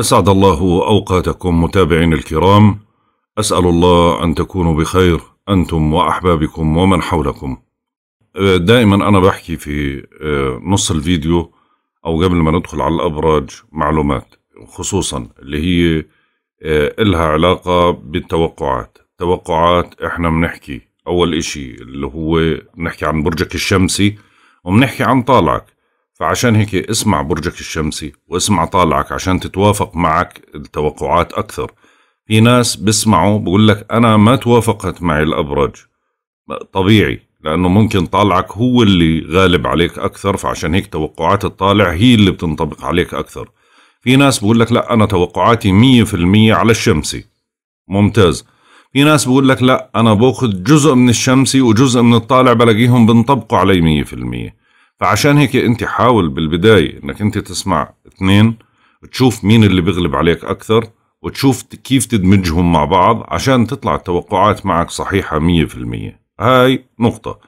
أسعد الله أوقاتكم متابعين الكرام أسأل الله أن تكونوا بخير أنتم وأحبابكم ومن حولكم دائما أنا بحكي في آه، نص الفيديو أو قبل ما ندخل على الأبراج معلومات خصوصا اللي هي آه، إلها علاقة بالتوقعات توقعات إحنا بنحكي أول إشي اللي هو بنحكي عن برجك الشمسي وبنحكي عن طالعك فعشان هيك اسمع برجك الشمسي واسمع طالعك عشان تتوافق معك التوقعات أكثر في ناس بسمعوا بقول لك أنا ما توافقت معي الأبرج طبيعي لأنه ممكن طالعك هو اللي غالب عليك أكثر فعشان هيك توقعات الطالع هي اللي بتنطبق عليك أكثر في ناس بقول لك لا أنا توقعاتي مية في المية على الشمسي ممتاز في ناس بقول لك لا أنا باخذ جزء من الشمسي وجزء من الطالع بلاقيهم بنطبقوا علي مية في المية فعشان هيك انت حاول بالبدايه انك انت تسمع اثنين تشوف مين اللي بيغلب عليك اكثر وتشوف كيف تدمجهم مع بعض عشان تطلع التوقعات معك صحيحه 100% هاي نقطه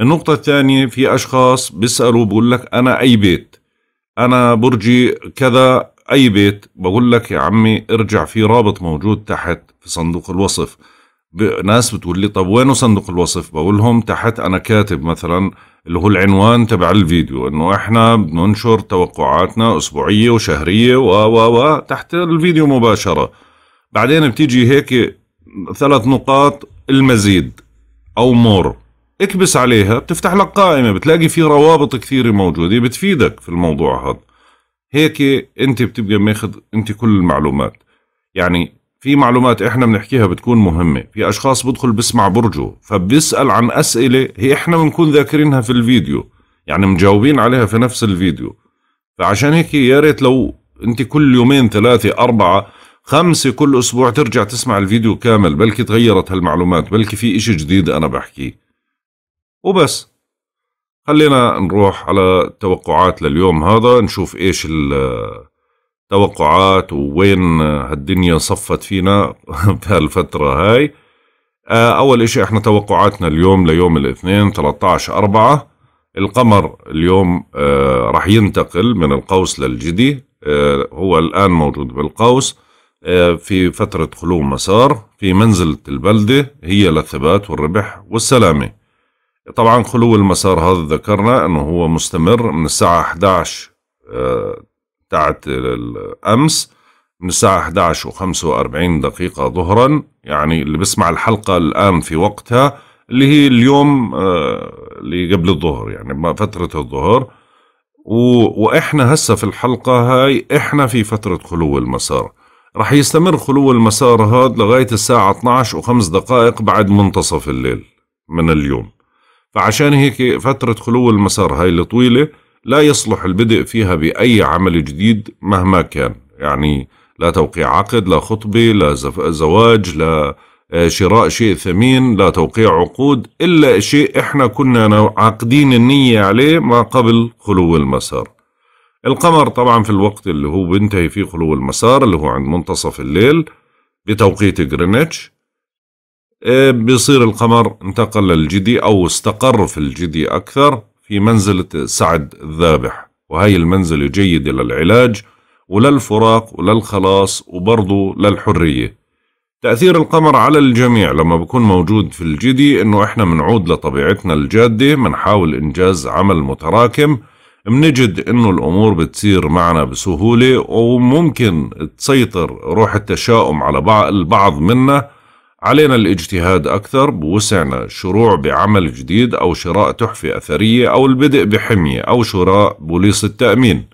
النقطه الثانيه في اشخاص بيسالوا بقول لك انا اي بيت انا برجي كذا اي بيت بقول لك يا عمي ارجع في رابط موجود تحت في صندوق الوصف ناس بتقول لي طب وينه صندوق الوصف بقول لهم تحت انا كاتب مثلا اللي هو العنوان تبع الفيديو انه احنا بننشر توقعاتنا اسبوعيه وشهريه و و و تحت الفيديو مباشره بعدين بتيجي هيك ثلاث نقاط المزيد او مور اكبس عليها بتفتح لك قائمه بتلاقي في روابط كثيره موجوده بتفيدك في الموضوع هذا هيك انت بتبقى ماخذ انت كل المعلومات يعني في معلومات احنا بنحكيها بتكون مهمة في اشخاص بدخل بسمع برجه فبيسأل عن اسئلة هي احنا بنكون ذاكرينها في الفيديو يعني مجاوبين عليها في نفس الفيديو فعشان هيك يا ريت لو انت كل يومين ثلاثة اربعة خمسة كل اسبوع ترجع تسمع الفيديو كامل بلكي تغيرت هالمعلومات بلكي في اشي جديد انا بحكيه وبس خلينا نروح على التوقعات لليوم هذا نشوف ايش ال توقعات ووين هالدنيا صفت فينا بهالفترة هاي آه، أول إشي إحنا توقعاتنا اليوم ليوم الاثنين 13 أربعة القمر اليوم آه، رح ينتقل من القوس للجدي آه، هو الآن موجود بالقوس في فترة خلو مسار في منزلة البلدة هي للثبات والربح والسلامة طبعا خلو المسار هذا ذكرنا أنه هو مستمر من الساعة 11 بتاعت امس من الساعة 11 و45 دقيقة ظهرا يعني اللي بسمع الحلقة الآن في وقتها اللي هي اليوم آه، اللي قبل الظهر يعني فترة الظهر وإحنا هسه في الحلقة هاي إحنا في فترة خلو المسار رح يستمر خلو المسار هذا لغاية الساعة 12 5 دقائق بعد منتصف الليل من اليوم فعشان هيك فترة خلو المسار هاي الطويلة لا يصلح البدء فيها بأي عمل جديد مهما كان يعني لا توقيع عقد لا خطبة لا زواج لا آه، شراء شيء ثمين لا توقيع عقود إلا شيء إحنا كنا عاقدين النية عليه ما قبل خلو المسار القمر طبعا في الوقت اللي هو بينتهي فيه خلو المسار اللي هو عند منتصف الليل بتوقيت جرينتش آه، بيصير القمر انتقل للجدي أو استقر في الجدي أكثر في منزلة سعد الذابح وهي المنزلة جيدة للعلاج وللفراق وللخلاص وبرضه للحرية تأثير القمر على الجميع لما بكون موجود في الجدي انه احنا منعود لطبيعتنا الجادة منحاول انجاز عمل متراكم منجد انه الامور بتصير معنا بسهولة وممكن تسيطر روح التشاؤم على البعض منا علينا الاجتهاد أكثر بوسعنا شروع بعمل جديد أو شراء تحفة أثرية أو البدء بحمية أو شراء بوليص التأمين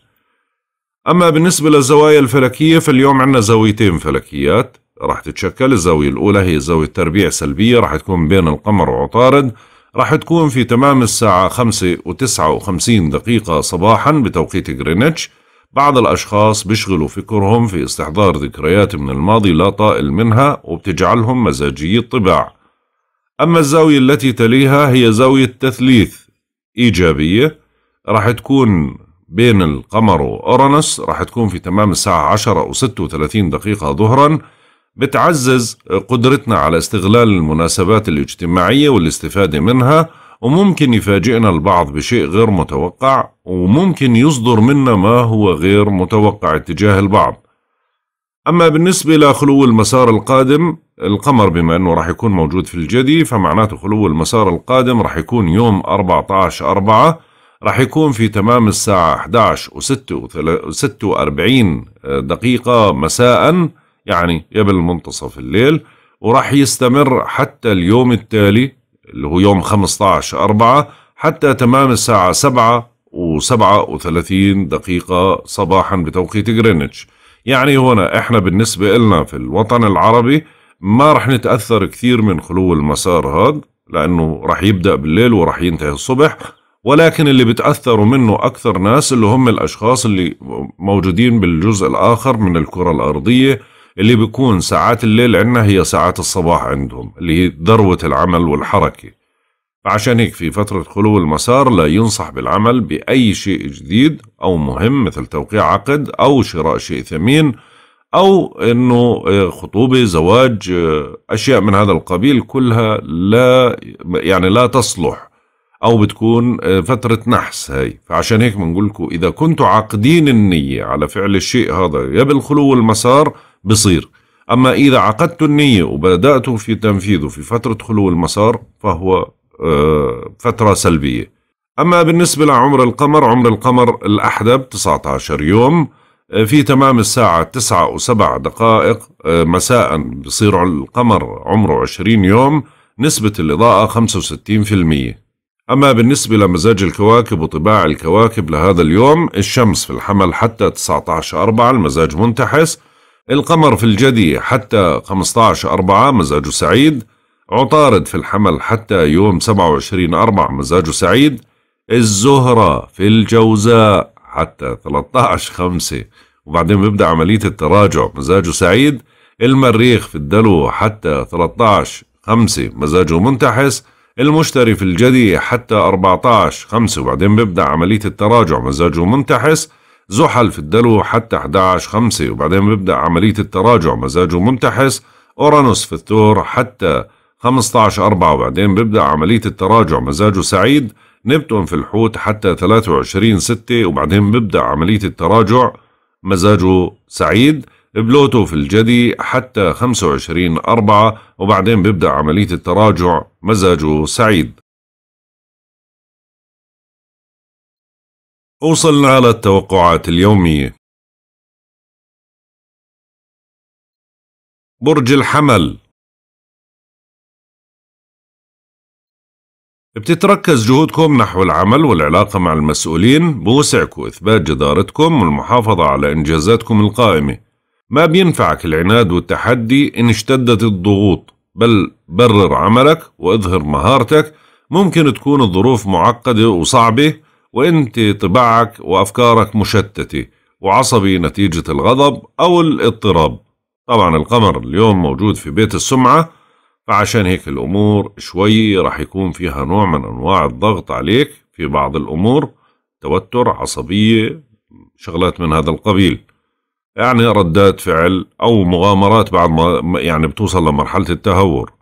أما بالنسبة للزوايا الفلكية فاليوم عندنا زاويتين فلكيات راح تتشكل الزاوية الأولى هي زاوية تربيع سلبية راح تكون بين القمر وعطارد راح تكون في تمام الساعة خمسة وتسعة وخمسين دقيقة صباحا بتوقيت غرينتش بعض الأشخاص بيشغلوا فكرهم في استحضار ذكريات من الماضي لا طائل منها وبتجعلهم مزاجي الطباع أما الزاوية التي تليها هي زاوية تثليث إيجابية راح تكون بين القمر وأورانوس راح تكون في تمام الساعة 10 و36 دقيقة ظهرا بتعزز قدرتنا على استغلال المناسبات الاجتماعية والاستفادة منها وممكن يفاجئنا البعض بشيء غير متوقع وممكن يصدر منا ما هو غير متوقع اتجاه البعض أما بالنسبة لخلو المسار القادم القمر بما أنه راح يكون موجود في الجدي فمعناته خلو المسار القادم راح يكون يوم 14 أربعة راح يكون في تمام الساعة 11 و 46 دقيقة مساء يعني قبل منتصف الليل وراح يستمر حتى اليوم التالي اللي هو يوم 15 4 حتى تمام الساعة 7 و37 دقيقة صباحا بتوقيت جرينتش يعني هنا احنا بالنسبة لنا في الوطن العربي ما رح نتأثر كثير من خلو المسار هذا لأنه رح يبدأ بالليل ورح ينتهي الصبح ولكن اللي بتأثروا منه أكثر ناس اللي هم الأشخاص اللي موجودين بالجزء الآخر من الكرة الأرضية اللي بيكون ساعات الليل عندنا هي ساعات الصباح عندهم اللي هي ذروة العمل والحركة فعشان هيك في فترة خلو المسار لا ينصح بالعمل بأي شيء جديد أو مهم مثل توقيع عقد أو شراء شيء ثمين أو أنه آه، خطوبة زواج آه، أشياء من هذا القبيل كلها لا يعني لا تصلح أو بتكون آه، فترة نحس هاي فعشان هيك بنقول لكم إذا كنتوا عاقدين النية على فعل الشيء هذا يا بالخلو المسار بصير أما إذا عقدت النية وبدأت في تنفيذه في فترة خلو المسار فهو آه، فترة سلبية أما بالنسبة لعمر القمر عمر القمر الأحدب 19 يوم آه، في تمام الساعة 9 و7 دقائق آه، مساء بصير القمر عمره 20 يوم نسبة الإضاءة 65% أما بالنسبة لمزاج الكواكب وطباع الكواكب لهذا اليوم الشمس في الحمل حتى 19 أربعة المزاج منتحس القمر في الجدي حتى 15 أربعة مزاجه سعيد عطارد في الحمل حتى يوم 27 أربعة مزاجه سعيد الزهرة في الجوزاء حتى 13 خمسة وبعدين بيبدأ عملية التراجع مزاجه سعيد المريخ في الدلو حتى 13 خمسة مزاجه منتحس المشتري في الجدي حتى 14 خمسة وبعدين بيبدأ عملية التراجع مزاجه منتحس زحل في الدلو حتى 11 5 وبعدين بيبدأ عملية التراجع مزاجه منتحس أورانوس في الثور حتى 15 4 وبعدين بيبدأ عملية التراجع مزاجه سعيد نبتون في الحوت حتى 23 6 وبعدين بيبدأ عملية التراجع مزاجه سعيد بلوتو في الجدي حتى 25 4 وبعدين بيبدأ عملية التراجع مزاجه سعيد وصلنا على التوقعات اليومية برج الحمل بتتركز جهودكم نحو العمل والعلاقة مع المسؤولين بوسعكم إثبات جدارتكم والمحافظة على إنجازاتكم القائمة ما بينفعك العناد والتحدي إن اشتدت الضغوط بل برر عملك واظهر مهارتك ممكن تكون الظروف معقدة وصعبة وانت طباعك وافكارك مشتته وعصبي نتيجة الغضب او الاضطراب طبعا القمر اليوم موجود في بيت السمعة فعشان هيك الامور شوي راح يكون فيها نوع من انواع الضغط عليك في بعض الامور توتر عصبية شغلات من هذا القبيل يعني ردات فعل او مغامرات بعد ما يعني بتوصل لمرحلة التهور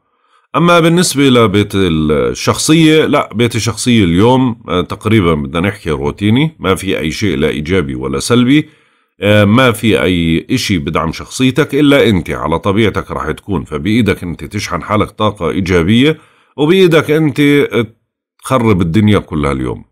اما بالنسبه لبيت الشخصيه لا بيت الشخصيه اليوم آه، تقريبا بدنا نحكي روتيني ما في اي شيء لا ايجابي ولا سلبي آه، ما في اي شيء بدعم شخصيتك الا انت على طبيعتك راح تكون فبايدك انت تشحن حالك طاقه ايجابيه وبايدك انت تخرب الدنيا كلها اليوم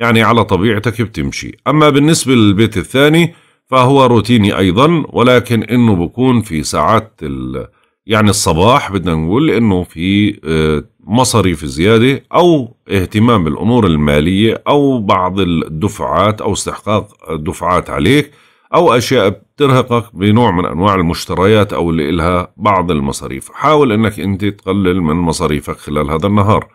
يعني على طبيعتك بتمشي اما بالنسبه للبيت الثاني فهو روتيني ايضا ولكن انه بكون في ساعات ال يعني الصباح بدنا نقول انه في آه، مصاريف زياده او اهتمام بالامور الماليه او بعض الدفعات او استحقاق دفعات عليك او اشياء بترهقك بنوع من انواع المشتريات او اللي إلها بعض المصاريف حاول انك انت تقلل من مصاريفك خلال هذا النهار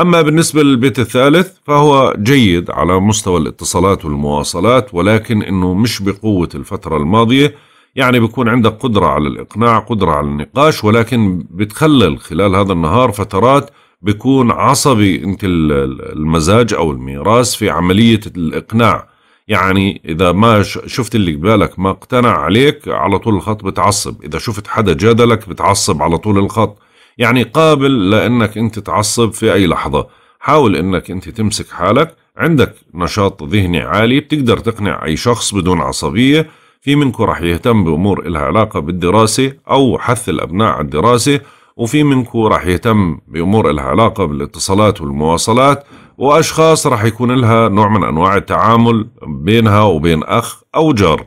اما بالنسبه للبيت الثالث فهو جيد على مستوى الاتصالات والمواصلات ولكن انه مش بقوه الفتره الماضيه يعني بيكون عندك قدرة على الإقناع قدرة على النقاش ولكن بتخلل خلال هذا النهار فترات بيكون عصبي أنت المزاج أو الميراث في عملية الإقناع يعني إذا ما شفت اللي قبالك ما اقتنع عليك على طول الخط بتعصب إذا شفت حدا جادلك بتعصب على طول الخط يعني قابل لأنك أنت تعصب في أي لحظة حاول أنك أنت تمسك حالك عندك نشاط ذهني عالي بتقدر تقنع أي شخص بدون عصبية في منكم راح يهتم بأمور لها علاقة بالدراسة أو حث الأبناء على الدراسة وفي منكم راح يهتم بأمور لها علاقة بالاتصالات والمواصلات وأشخاص راح يكون لها نوع من أنواع التعامل بينها وبين أخ أو جار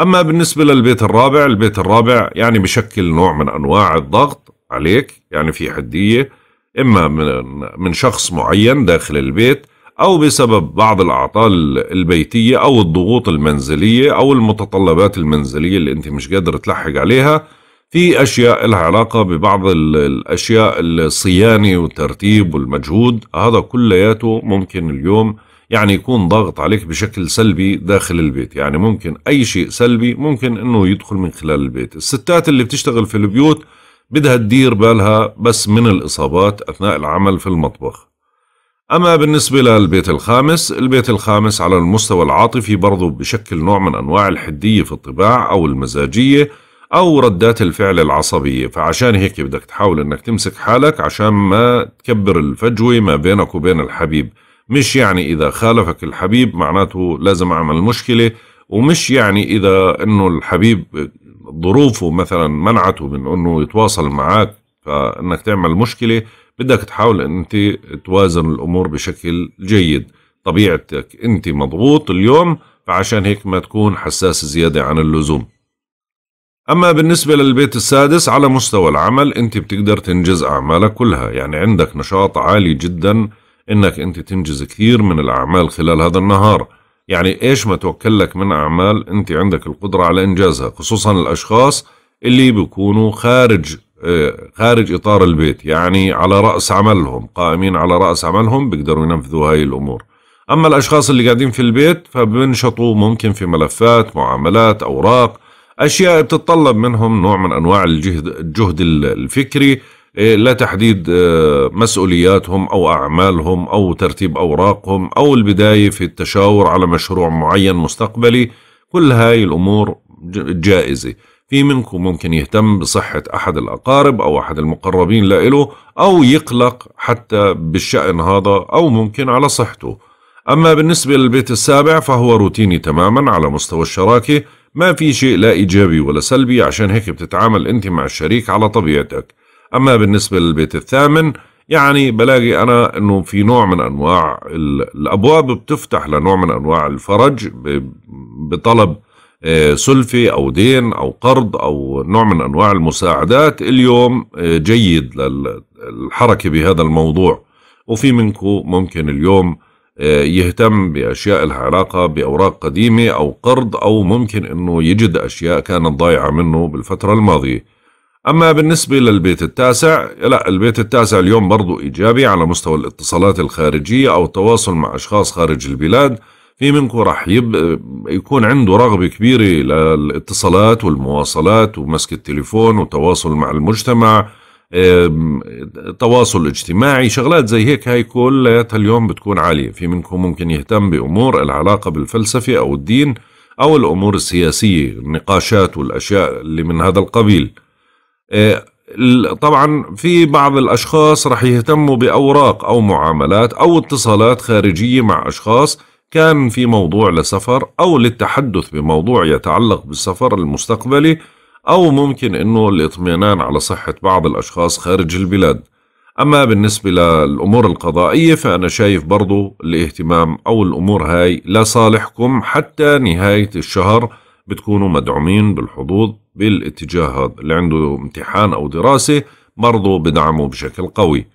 أما بالنسبة للبيت الرابع البيت الرابع يعني بشكل نوع من أنواع الضغط عليك يعني في حدية إما من, من شخص معين داخل البيت أو بسبب بعض الأعطال البيتية أو الضغوط المنزلية أو المتطلبات المنزلية اللي أنت مش قادر تلحق عليها في أشياء لها علاقة ببعض الأشياء الصيانة والترتيب والمجهود هذا كلياته ممكن اليوم يعني يكون ضاغط عليك بشكل سلبي داخل البيت يعني ممكن أي شيء سلبي ممكن أنه يدخل من خلال البيت الستات اللي بتشتغل في البيوت بدها تدير بالها بس من الإصابات أثناء العمل في المطبخ أما بالنسبة للبيت الخامس البيت الخامس على المستوى العاطفي برضو بشكل نوع من أنواع الحدية في الطباع أو المزاجية أو ردات الفعل العصبية فعشان هيك بدك تحاول أنك تمسك حالك عشان ما تكبر الفجوة ما بينك وبين الحبيب مش يعني إذا خالفك الحبيب معناته لازم أعمل مشكلة ومش يعني إذا أنه الحبيب ظروفه مثلا منعته من أنه يتواصل معك فأنك تعمل مشكلة بدك تحاول انت توازن الامور بشكل جيد طبيعتك انت مضغوط اليوم فعشان هيك ما تكون حساس زيادة عن اللزوم أما بالنسبة للبيت السادس على مستوى العمل أنت بتقدر تنجز أعمالك كلها يعني عندك نشاط عالي جدا أنك أنت تنجز كثير من الأعمال خلال هذا النهار يعني إيش ما توكل لك من أعمال أنت عندك القدرة على إنجازها خصوصا الأشخاص اللي بيكونوا خارج آه، خارج إطار البيت يعني على رأس عملهم قائمين على رأس عملهم بيقدروا ينفذوا هاي الأمور أما الأشخاص اللي قاعدين في البيت فبنشطوا ممكن في ملفات معاملات أوراق أشياء بتتطلب منهم نوع من أنواع الجهد, الجهد الفكري آه، لتحديد آه، مسؤولياتهم أو أعمالهم أو ترتيب أوراقهم أو البداية في التشاور على مشروع معين مستقبلي كل هاي الأمور جائزة في منكم ممكن يهتم بصحة أحد الأقارب أو أحد المقربين لإله أو يقلق حتى بالشأن هذا أو ممكن على صحته أما بالنسبة للبيت السابع فهو روتيني تماما على مستوى الشراكة ما في شيء لا إيجابي ولا سلبي عشان هيك بتتعامل أنت مع الشريك على طبيعتك أما بالنسبة للبيت الثامن يعني بلاقي أنا أنه في نوع من أنواع الأبواب بتفتح لنوع من أنواع الفرج بطلب آه، سلفي أو دين أو قرض أو نوع من أنواع المساعدات اليوم آه، جيد للحركة بهذا الموضوع وفي منكم ممكن اليوم آه، يهتم بأشياء لها علاقة بأوراق قديمة أو قرض أو ممكن أنه يجد أشياء كانت ضايعة منه بالفترة الماضية أما بالنسبة للبيت التاسع لا البيت التاسع اليوم برضو إيجابي على مستوى الاتصالات الخارجية أو التواصل مع أشخاص خارج البلاد في منكم راح يب... يكون عنده رغبة كبيرة للاتصالات والمواصلات ومسك التليفون وتواصل مع المجتمع تواصل اجتماعي شغلات زي هيك هاي كلها اليوم بتكون عالية في منكم ممكن يهتم بأمور العلاقة بالفلسفة أو الدين أو الأمور السياسية النقاشات والأشياء اللي من هذا القبيل آه، طبعا في بعض الأشخاص رح يهتموا بأوراق أو معاملات أو اتصالات خارجية مع أشخاص كان في موضوع لسفر أو للتحدث بموضوع يتعلق بالسفر المستقبلي أو ممكن أنه الإطمئنان على صحة بعض الأشخاص خارج البلاد أما بالنسبة للأمور القضائية فأنا شايف برضو الاهتمام أو الأمور هاي لصالحكم حتى نهاية الشهر بتكونوا مدعومين بالحظوظ بالاتجاه هذا اللي عنده امتحان أو دراسة برضو بدعمه بشكل قوي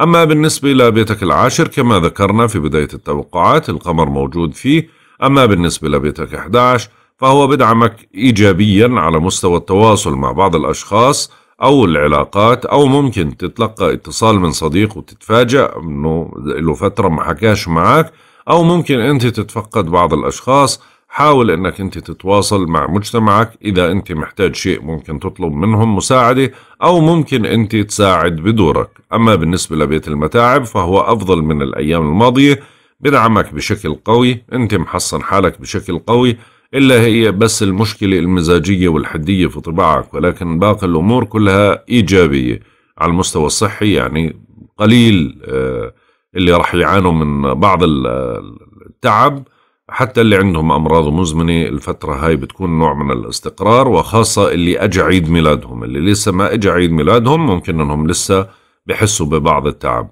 أما بالنسبة لبيتك العاشر كما ذكرنا في بداية التوقعات القمر موجود فيه أما بالنسبة لبيتك 11 فهو بدعمك إيجابيا على مستوى التواصل مع بعض الأشخاص أو العلاقات أو ممكن تتلقى اتصال من صديق وتتفاجأ أنه له فترة ما حكاش معك أو ممكن أنت تتفقد بعض الأشخاص حاول انك انت تتواصل مع مجتمعك اذا انت محتاج شيء ممكن تطلب منهم مساعدة او ممكن انت تساعد بدورك اما بالنسبة لبيت المتاعب فهو افضل من الايام الماضية بدعمك بشكل قوي انت محصن حالك بشكل قوي إلا هي بس المشكلة المزاجية والحدية في طباعك ولكن باقي الأمور كلها إيجابية على المستوى الصحي يعني قليل آه، اللي راح يعانوا من بعض التعب حتى اللي عندهم أمراض مزمنة الفترة هاي بتكون نوع من الاستقرار وخاصة اللي أجا عيد ميلادهم اللي لسه ما أجا عيد ميلادهم ممكن أنهم لسه بحسوا ببعض التعب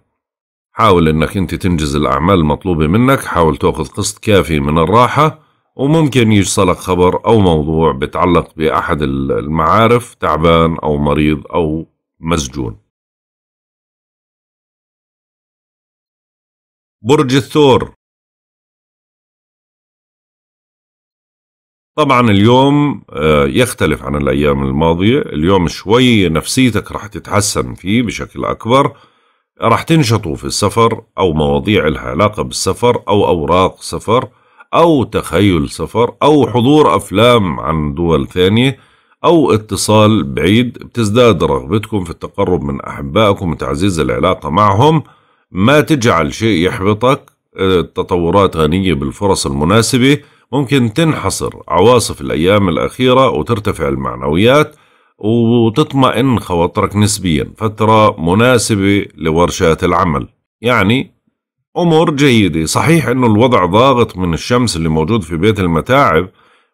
حاول أنك أنت تنجز الأعمال المطلوبة منك حاول تأخذ قسط كافي من الراحة وممكن يوصلك خبر أو موضوع بتعلق بأحد المعارف تعبان أو مريض أو مسجون برج الثور طبعا اليوم آه، يختلف عن الايام الماضيه اليوم شوي نفسيتك رح تتحسن فيه بشكل اكبر رح تنشطوا في السفر او مواضيع لها علاقه بالسفر او اوراق سفر او تخيل سفر او حضور افلام عن دول ثانيه او اتصال بعيد بتزداد رغبتكم في التقرب من احبائكم وتعزيز العلاقه معهم ما تجعل شيء يحبطك التطورات آه، غنيه بالفرص المناسبه ممكن تنحصر عواصف الأيام الأخيرة وترتفع المعنويات وتطمئن خواطرك نسبيا فترة مناسبة لورشات العمل يعني أمور جيدة صحيح أنه الوضع ضاغط من الشمس اللي موجود في بيت المتاعب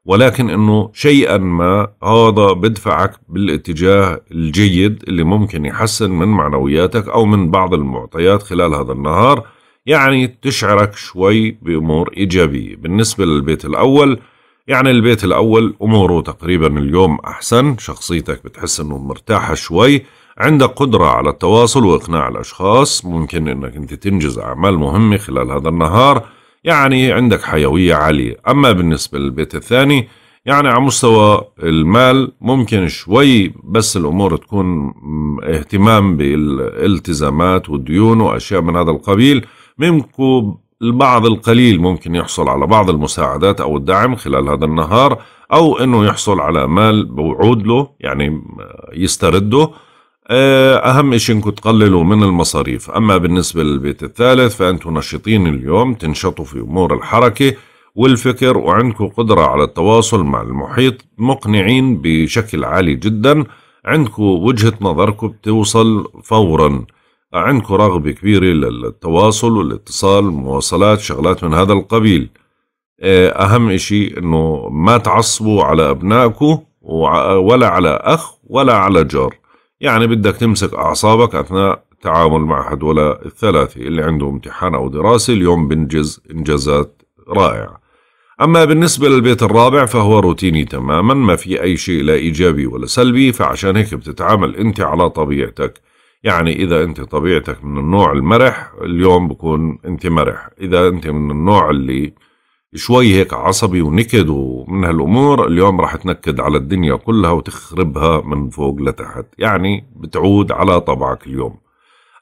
ولكن أنه شيئا ما هذا بدفعك بالاتجاه الجيد اللي ممكن يحسن من معنوياتك أو من بعض المعطيات خلال هذا النهار يعني تشعرك شوي بأمور إيجابية بالنسبة للبيت الأول يعني البيت الأول أموره تقريبا اليوم أحسن شخصيتك بتحس أنه مرتاحة شوي عندك قدرة على التواصل وإقناع الأشخاص ممكن أنك أنت تنجز أعمال مهمة خلال هذا النهار يعني عندك حيوية عالية أما بالنسبة للبيت الثاني يعني على مستوى المال ممكن شوي بس الأمور تكون اهتمام بالالتزامات والديون وأشياء من هذا القبيل منكم البعض القليل ممكن يحصل على بعض المساعدات أو الدعم خلال هذا النهار أو أنه يحصل على مال بوعود له يعني يسترده آه، أهم شيء أنكم تقللوا من المصاريف أما بالنسبة للبيت الثالث فأنتم نشيطين اليوم تنشطوا في أمور الحركة والفكر وعندكم قدرة على التواصل مع المحيط مقنعين بشكل عالي جدا عندكم وجهة نظركم بتوصل فوراً عندكم رغبة كبيرة للتواصل والاتصال مواصلات شغلات من هذا القبيل آه، أهم إشي أنه ما تعصبوا على أبنائكم ولا على أخ ولا على جار يعني بدك تمسك أعصابك أثناء التعامل مع هدول الثلاثة اللي عنده امتحان أو دراسة اليوم بنجز إنجازات رائعة أما بالنسبة للبيت الرابع فهو روتيني تماما ما في أي شيء لا إيجابي ولا سلبي فعشان هيك بتتعامل أنت على طبيعتك يعني إذا أنت طبيعتك من النوع المرح اليوم بكون أنت مرح إذا أنت من النوع اللي شوي هيك عصبي ونكد ومن هالأمور اليوم راح تنكد على الدنيا كلها وتخربها من فوق لتحت يعني بتعود على طبعك اليوم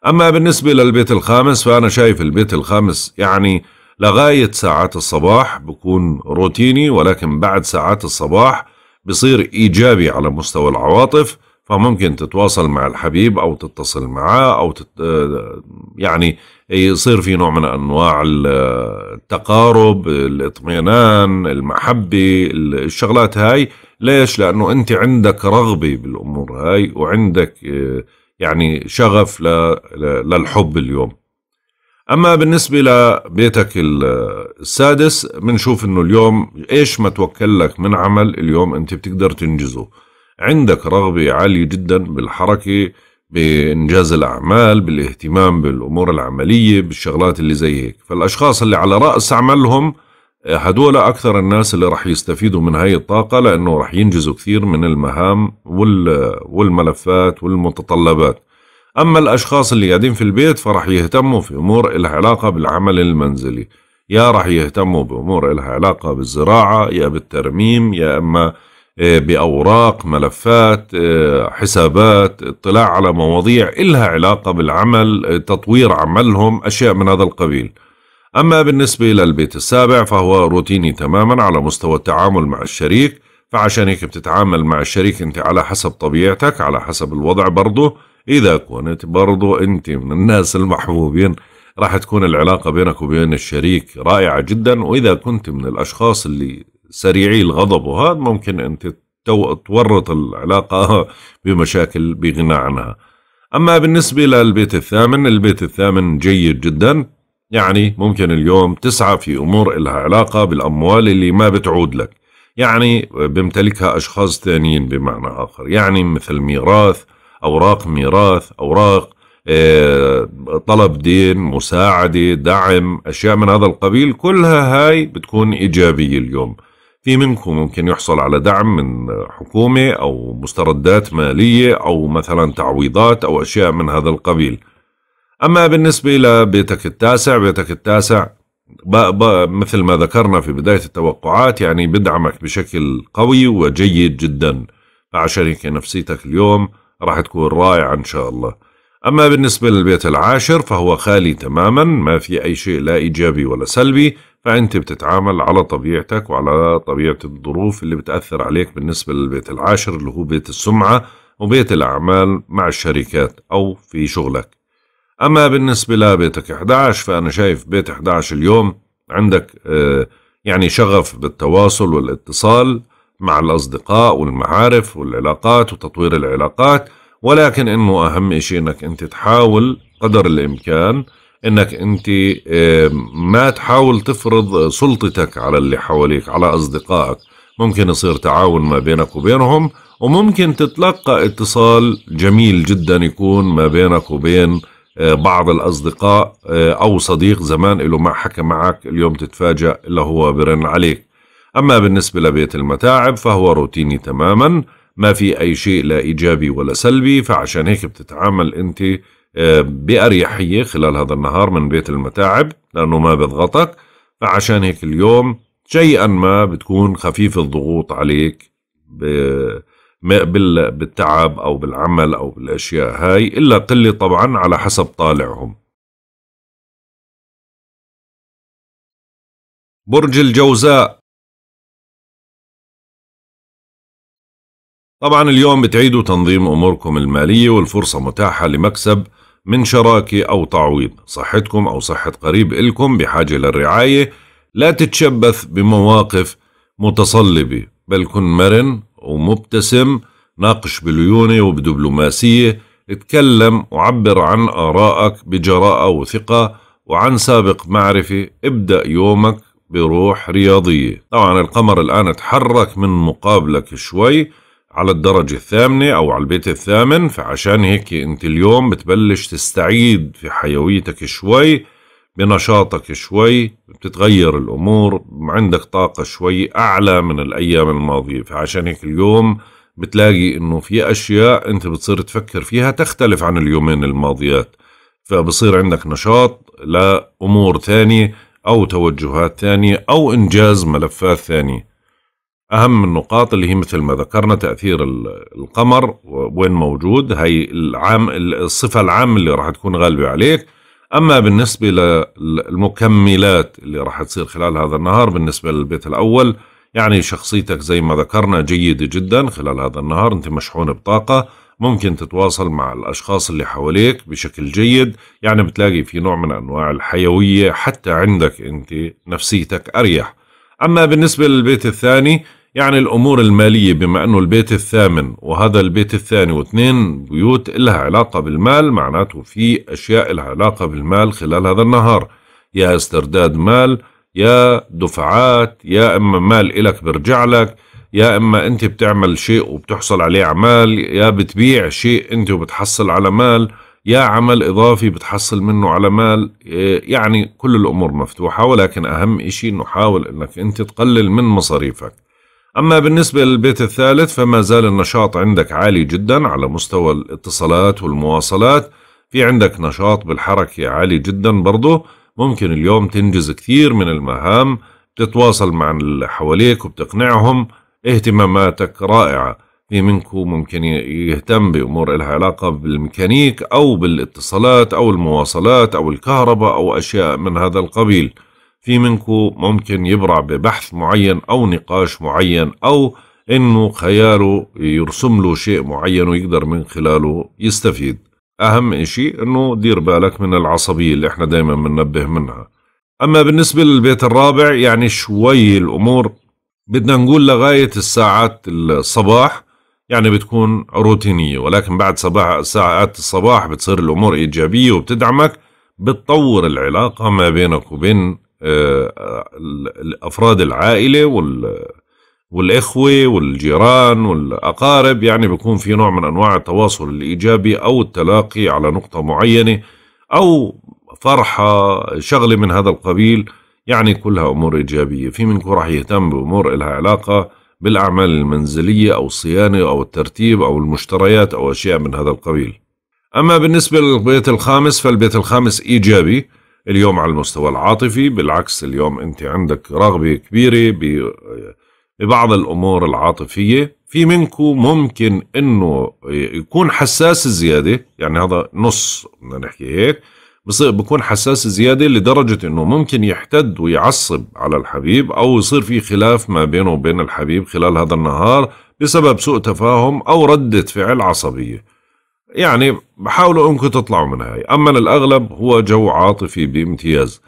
أما بالنسبة للبيت الخامس فأنا شايف البيت الخامس يعني لغاية ساعات الصباح بكون روتيني ولكن بعد ساعات الصباح بصير إيجابي على مستوى العواطف فممكن تتواصل مع الحبيب او تتصل معه او تت... آه، يعني يصير في نوع من انواع التقارب الاطمئنان المحبه الشغلات هاي ليش لانه انت عندك رغبه بالامور هاي وعندك آه، يعني شغف ل... للحب اليوم اما بالنسبه لبيتك السادس بنشوف انه اليوم ايش ما توكل لك من عمل اليوم انت بتقدر تنجزه عندك رغبة عالية جدا بالحركة بإنجاز الأعمال بالاهتمام بالأمور العملية بالشغلات اللي زي هيك فالأشخاص اللي على رأس عملهم آه، هدول أكثر الناس اللي رح يستفيدوا من هاي الطاقة لأنه رح ينجزوا كثير من المهام والملفات والمتطلبات أما الأشخاص اللي قاعدين في البيت فرح يهتموا في أمور إلها علاقة بالعمل المنزلي يا رح يهتموا بأمور إلها علاقة بالزراعة يا بالترميم يا أما آه، باوراق ملفات آه، حسابات اطلاع على مواضيع إلها علاقه بالعمل آه، تطوير عملهم اشياء من هذا القبيل اما بالنسبه للبيت السابع فهو روتيني تماما على مستوى التعامل مع الشريك فعشان هيك بتتعامل مع الشريك انت على حسب طبيعتك على حسب الوضع برضه اذا كنت برضه انت من الناس المحبوبين راح تكون العلاقة بينك وبين الشريك رائعة جدا وإذا كنت من الأشخاص اللي سريعي الغضب وهذا ممكن أنت تورط العلاقة بمشاكل بغنى عنها أما بالنسبة للبيت الثامن البيت الثامن جيد جدا يعني ممكن اليوم تسعى في أمور لها علاقة بالأموال اللي ما بتعود لك يعني بيمتلكها أشخاص ثانيين بمعنى آخر يعني مثل ميراث أوراق ميراث أوراق آه، طلب دين مساعدة دعم أشياء من هذا القبيل كلها هاي بتكون إيجابية اليوم في منكم ممكن يحصل على دعم من حكومة أو مستردات مالية أو مثلا تعويضات أو أشياء من هذا القبيل أما بالنسبة لبيتك التاسع بيتك التاسع بقى بقى مثل ما ذكرنا في بداية التوقعات يعني بدعمك بشكل قوي وجيد جدا فعشان هيك نفسيتك اليوم راح تكون رائعة إن شاء الله أما بالنسبة للبيت العاشر فهو خالي تماما ما في أي شيء لا إيجابي ولا سلبي فأنت بتتعامل على طبيعتك وعلى طبيعة الظروف اللي بتأثر عليك بالنسبة للبيت العاشر اللي هو بيت السمعة وبيت الأعمال مع الشركات أو في شغلك أما بالنسبة لبيتك 11 فأنا شايف بيت 11 اليوم عندك آه، يعني شغف بالتواصل والاتصال مع الأصدقاء والمعارف والعلاقات وتطوير العلاقات ولكن انه اهم شيء انك انت تحاول قدر الامكان انك انت ما تحاول تفرض سلطتك على اللي حواليك على اصدقائك ممكن يصير تعاون ما بينك وبينهم وممكن تتلقى اتصال جميل جدا يكون ما بينك وبين آه، بعض الأصدقاء آه، أو صديق زمان له ما حكى معك اليوم تتفاجأ إلا هو برن عليك أما بالنسبة لبيت المتاعب فهو روتيني تماما ما في أي شيء لا إيجابي ولا سلبي فعشان هيك بتتعامل أنت آه، بأريحية خلال هذا النهار من بيت المتاعب لأنه ما بضغطك فعشان هيك اليوم شيئا ما بتكون خفيف الضغوط عليك بالتعب أو بالعمل أو بالأشياء هاي إلا قلة طبعا على حسب طالعهم برج الجوزاء طبعا اليوم بتعيدوا تنظيم أموركم المالية والفرصة متاحة لمكسب من شراكة أو تعويض صحتكم أو صحة قريب إلكم بحاجة للرعاية لا تتشبث بمواقف متصلبة بل كن مرن ومبتسم ناقش بليونة وبدبلوماسية اتكلم وعبر عن آرائك بجراءة وثقة وعن سابق معرفة ابدأ يومك بروح رياضية طبعا القمر الآن تحرك من مقابلك شوي على الدرجة الثامنة أو على البيت الثامن فعشان هيك أنت اليوم بتبلش تستعيد في حيويتك شوي بنشاطك شوي بتتغير الأمور عندك طاقة شوي أعلى من الأيام الماضية فعشان هيك اليوم بتلاقي أنه في أشياء أنت بتصير تفكر فيها تختلف عن اليومين الماضيات فبصير عندك نشاط لأمور ثانية أو توجهات ثانية أو إنجاز ملفات ثانية أهم النقاط اللي هي مثل ما ذكرنا تأثير القمر وين موجود هي العام الصفة العامة اللي راح تكون غالبة عليك أما بالنسبة للمكملات اللي راح تصير خلال هذا النهار بالنسبة للبيت الأول يعني شخصيتك زي ما ذكرنا جيدة جدا خلال هذا النهار أنت مشحون بطاقة ممكن تتواصل مع الأشخاص اللي حواليك بشكل جيد يعني بتلاقي في نوع من أنواع الحيوية حتى عندك أنت نفسيتك أريح أما بالنسبة للبيت الثاني يعني الأمور المالية بما أنه البيت الثامن وهذا البيت الثاني واثنين بيوت إلها علاقة بالمال معناته في أشياء إلها علاقة بالمال خلال هذا النهار يا استرداد مال يا دفعات يا إما مال إلك برجع لك يا إما أنت بتعمل شيء وبتحصل عليه أعمال يا بتبيع شيء أنت وبتحصل على مال يا عمل إضافي بتحصل منه على مال إيه، يعني كل الأمور مفتوحة ولكن أهم إشي نحاول أنك أنت تقلل من مصاريفك أما بالنسبة للبيت الثالث فما زال النشاط عندك عالي جدا على مستوى الاتصالات والمواصلات في عندك نشاط بالحركة عالي جدا برضه ممكن اليوم تنجز كثير من المهام تتواصل مع اللي حواليك وبتقنعهم اهتماماتك رائعة في منكم ممكن يهتم بأمور لها علاقة بالميكانيك أو بالاتصالات أو المواصلات أو الكهرباء أو أشياء من هذا القبيل في منكم ممكن يبرع ببحث معين أو نقاش معين أو إنه خياله يرسم له شيء معين ويقدر من خلاله يستفيد أهم شيء إنه دير بالك من العصبية اللي إحنا دايما بننبه منها أما بالنسبة للبيت الرابع يعني شوي الأمور بدنا نقول لغاية الساعات الصباح يعني بتكون روتينية ولكن بعد صباح ساعات الصباح بتصير الأمور إيجابية وبتدعمك بتطور العلاقة ما بينك وبين آه، افراد العائله وال والاخوه والجيران والاقارب يعني بيكون في نوع من انواع التواصل الايجابي او التلاقي على نقطه معينه او فرحه شغله من هذا القبيل يعني كلها امور ايجابيه في منكم راح يهتم بامور لها علاقه بالاعمال المنزليه او الصيانه او الترتيب او المشتريات او اشياء من هذا القبيل اما بالنسبه للبيت الخامس فالبيت الخامس ايجابي اليوم على المستوى العاطفي بالعكس اليوم انت عندك رغبه كبيره ببعض الامور العاطفيه في منكم ممكن انه يكون حساس زياده يعني هذا نص بدنا نحكي هيك بصير بكون حساس زياده لدرجه انه ممكن يحتد ويعصب على الحبيب او يصير في خلاف ما بينه وبين الحبيب خلال هذا النهار بسبب سوء تفاهم او رده فعل عصبيه يعني حاولوا انكم تطلعوا من هاي اما الاغلب هو جو عاطفي بامتياز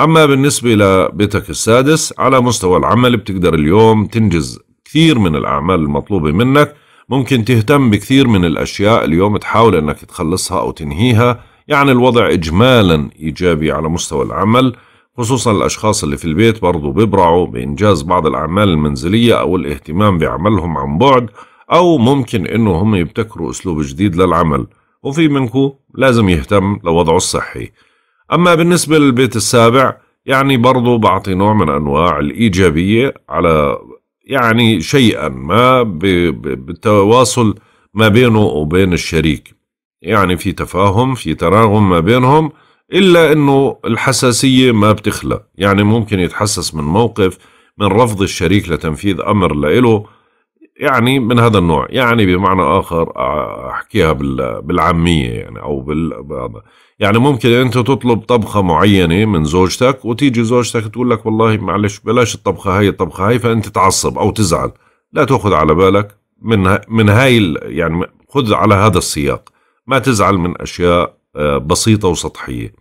اما بالنسبه لبيتك السادس على مستوى العمل بتقدر اليوم تنجز كثير من الاعمال المطلوبه منك ممكن تهتم بكثير من الاشياء اليوم تحاول انك تخلصها او تنهيها يعني الوضع اجمالا ايجابي على مستوى العمل خصوصا الاشخاص اللي في البيت برضو بيبرعوا بانجاز بعض الاعمال المنزليه او الاهتمام بعملهم عن بعد أو ممكن إنه هم يبتكروا أسلوب جديد للعمل وفي منكم لازم يهتم لوضعه الصحي أما بالنسبة للبيت السابع يعني برضو بعطي نوع من أنواع الإيجابية على يعني شيئا ما بالتواصل ما بينه وبين الشريك يعني في تفاهم في تراغم ما بينهم إلا أنه الحساسية ما بتخلى يعني ممكن يتحسس من موقف من رفض الشريك لتنفيذ أمر لإله يعني من هذا النوع يعني بمعنى آخر أحكيها بالعامية يعني أو بال يعني ممكن أنت تطلب طبخة معينة من زوجتك وتيجي زوجتك تقول لك والله معلش بلاش الطبخة هاي الطبخة هاي فأنت تعصب أو تزعل لا تأخذ على بالك من من هاي يعني خذ على هذا السياق ما تزعل من أشياء آه، بسيطة وسطحية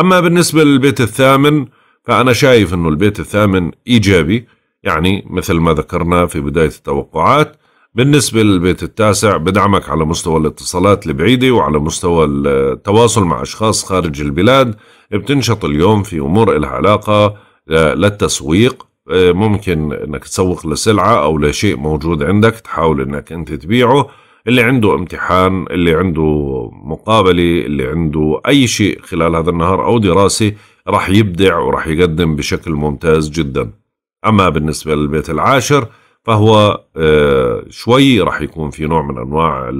أما بالنسبة للبيت الثامن فأنا شايف أنه البيت الثامن إيجابي يعني مثل ما ذكرنا في بداية التوقعات بالنسبة للبيت التاسع بدعمك على مستوى الاتصالات البعيدة وعلى مستوى التواصل مع أشخاص خارج البلاد بتنشط اليوم في أمور إلها علاقة آه، للتسويق آه، ممكن انك تسوق لسلعة او لشيء موجود عندك تحاول انك انت تبيعه اللي عنده امتحان اللي عنده مقابلة اللي عنده اي شيء خلال هذا النهار او دراسة راح يبدع وراح يقدم بشكل ممتاز جداً أما بالنسبة للبيت العاشر فهو آه، شوي راح يكون في نوع من أنواع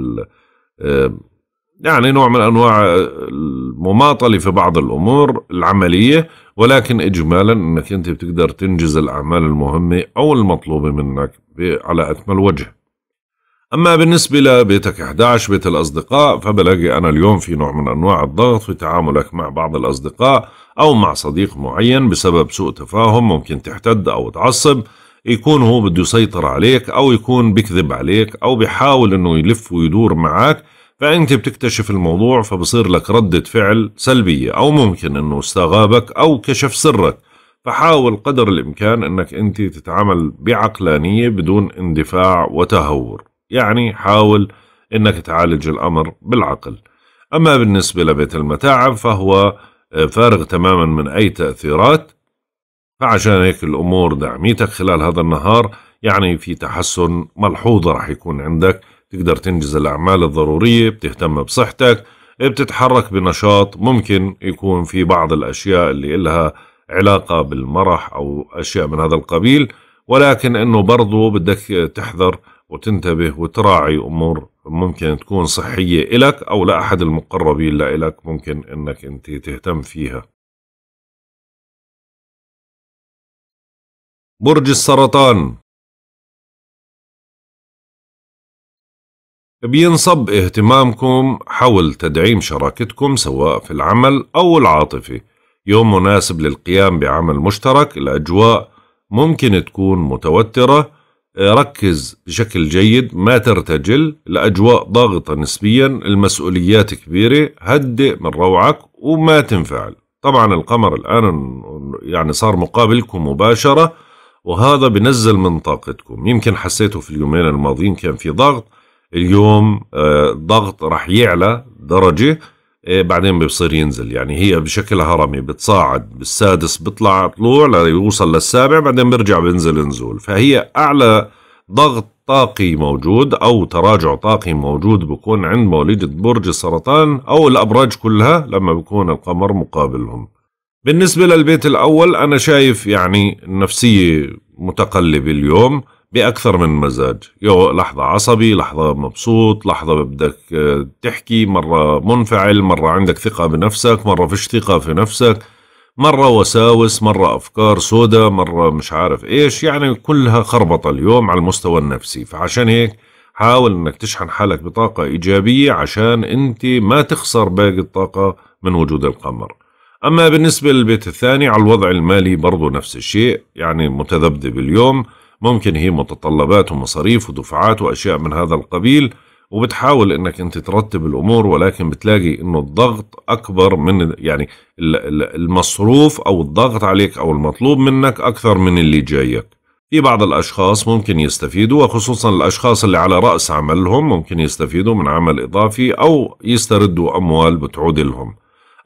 آه، يعني نوع من أنواع المماطلة في بعض الأمور العملية ولكن إجمالا أنك أنت بتقدر تنجز الأعمال المهمة أو المطلوبة منك على أكمل وجه أما بالنسبة لبيتك 11 بيت الأصدقاء فبلاقي أنا اليوم في نوع من أنواع الضغط في تعاملك مع بعض الأصدقاء أو مع صديق معين بسبب سوء تفاهم ممكن تحتد أو تعصب يكون هو بده يسيطر عليك أو يكون بكذب عليك أو بحاول أنه يلف ويدور معك فأنت بتكتشف الموضوع فبصير لك ردة فعل سلبية أو ممكن أنه استغابك أو كشف سرك فحاول قدر الإمكان أنك أنت تتعامل بعقلانية بدون اندفاع وتهور يعني حاول أنك تعالج الأمر بالعقل أما بالنسبة لبيت المتاعب فهو فارغ تماما من أي تأثيرات فعشان هيك الأمور دعميتك خلال هذا النهار يعني في تحسن ملحوظة راح يكون عندك تقدر تنجز الأعمال الضرورية بتهتم بصحتك بتتحرك بنشاط ممكن يكون في بعض الأشياء اللي إلها علاقة بالمرح أو أشياء من هذا القبيل ولكن أنه برضو بدك تحذر وتنتبه وتراعي أمور ممكن تكون صحية إلك أو لأحد المقربين لإلك ممكن أنك أنت تهتم فيها برج السرطان بينصب اهتمامكم حول تدعيم شراكتكم سواء في العمل أو العاطفة يوم مناسب للقيام بعمل مشترك الأجواء ممكن تكون متوترة آه، ركز بشكل جيد ما ترتجل الأجواء ضاغطة نسبيا المسؤوليات كبيرة هدئ من روعك وما تنفعل طبعا القمر الآن يعني صار مقابلكم مباشرة وهذا بنزل من طاقتكم يمكن حسيته في اليومين الماضيين كان في ضغط اليوم الضغط آه، رح يعلى درجة إيه، بعدين بصير ينزل يعني هي بشكل هرمي بتصاعد بالسادس بيطلع طلوع ليوصل للسابع بعدين بيرجع بينزل نزول فهي أعلى ضغط طاقي موجود أو تراجع طاقي موجود بكون عند مواليد برج السرطان أو الأبراج كلها لما بكون القمر مقابلهم بالنسبة للبيت الأول أنا شايف يعني النفسية متقلبة اليوم باكثر من مزاج يو لحظه عصبي لحظه مبسوط لحظه بدك آه، تحكي مره منفعل مره عندك ثقه بنفسك مره فيش ثقه في نفسك مرة وساوس مرة أفكار سودة مرة مش عارف إيش يعني كلها خربطة اليوم على المستوى النفسي فعشان هيك حاول انك تشحن حالك بطاقة ايجابية عشان انت ما تخسر باقي الطاقة من وجود القمر اما بالنسبة للبيت الثاني على الوضع المالي برضو نفس الشيء يعني متذبذب اليوم ممكن هي متطلبات ومصاريف ودفعات وأشياء من هذا القبيل وبتحاول انك انت ترتب الامور ولكن بتلاقي انه الضغط اكبر من يعني المصروف او الضغط عليك او المطلوب منك اكثر من اللي جايك في بعض الاشخاص ممكن يستفيدوا وخصوصا الاشخاص اللي على راس عملهم ممكن يستفيدوا من عمل اضافي او يستردوا اموال بتعود لهم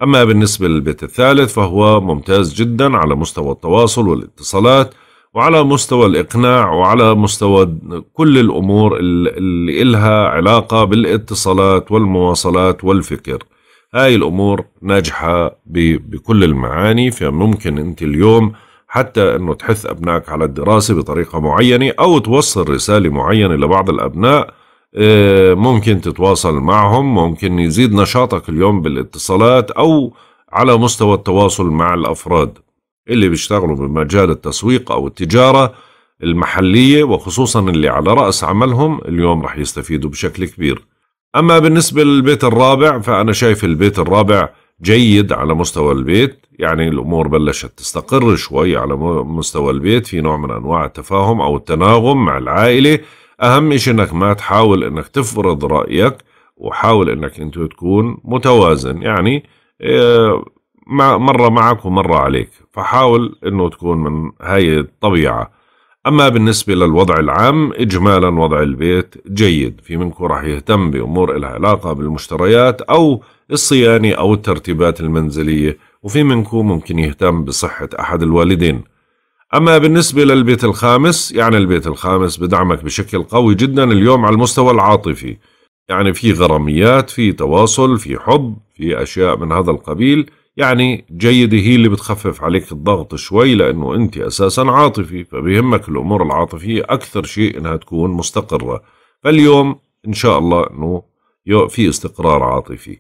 اما بالنسبه للبيت الثالث فهو ممتاز جدا على مستوى التواصل والاتصالات وعلى مستوى الإقناع وعلى مستوى كل الأمور اللي إلها علاقة بالاتصالات والمواصلات والفكر هاي الأمور ناجحة بكل المعاني فممكن أنت اليوم حتى أنه تحث أبنائك على الدراسة بطريقة معينة أو توصل رسالة معينة لبعض الأبناء آه، ممكن تتواصل معهم ممكن يزيد نشاطك اليوم بالاتصالات أو على مستوى التواصل مع الأفراد اللي بيشتغلوا بمجال التسويق أو التجارة المحلية وخصوصا اللي على رأس عملهم اليوم رح يستفيدوا بشكل كبير أما بالنسبة للبيت الرابع فأنا شايف البيت الرابع جيد على مستوى البيت يعني الأمور بلشت تستقر شوي على مستوى البيت في نوع من أنواع التفاهم أو التناغم مع العائلة أهم شيء أنك ما تحاول أنك تفرض رأيك وحاول أنك أنت تكون متوازن يعني آه، مع مرة معك ومرة عليك فحاول أنه تكون من هاي الطبيعة أما بالنسبة للوضع العام إجمالا وضع البيت جيد في منكم راح يهتم بأمور لها علاقة بالمشتريات أو الصيانة أو الترتيبات المنزلية وفي منكم ممكن يهتم بصحة أحد الوالدين أما بالنسبة للبيت الخامس يعني البيت الخامس بدعمك بشكل قوي جدا اليوم على المستوى العاطفي يعني في غراميات في تواصل في حب في أشياء من هذا القبيل يعني جيدة هي اللي بتخفف عليك الضغط شوي لأنه أنت أساسا عاطفي فبيهمك الأمور العاطفية أكثر شيء أنها تكون مستقرة فاليوم إن شاء الله أنه في استقرار عاطفي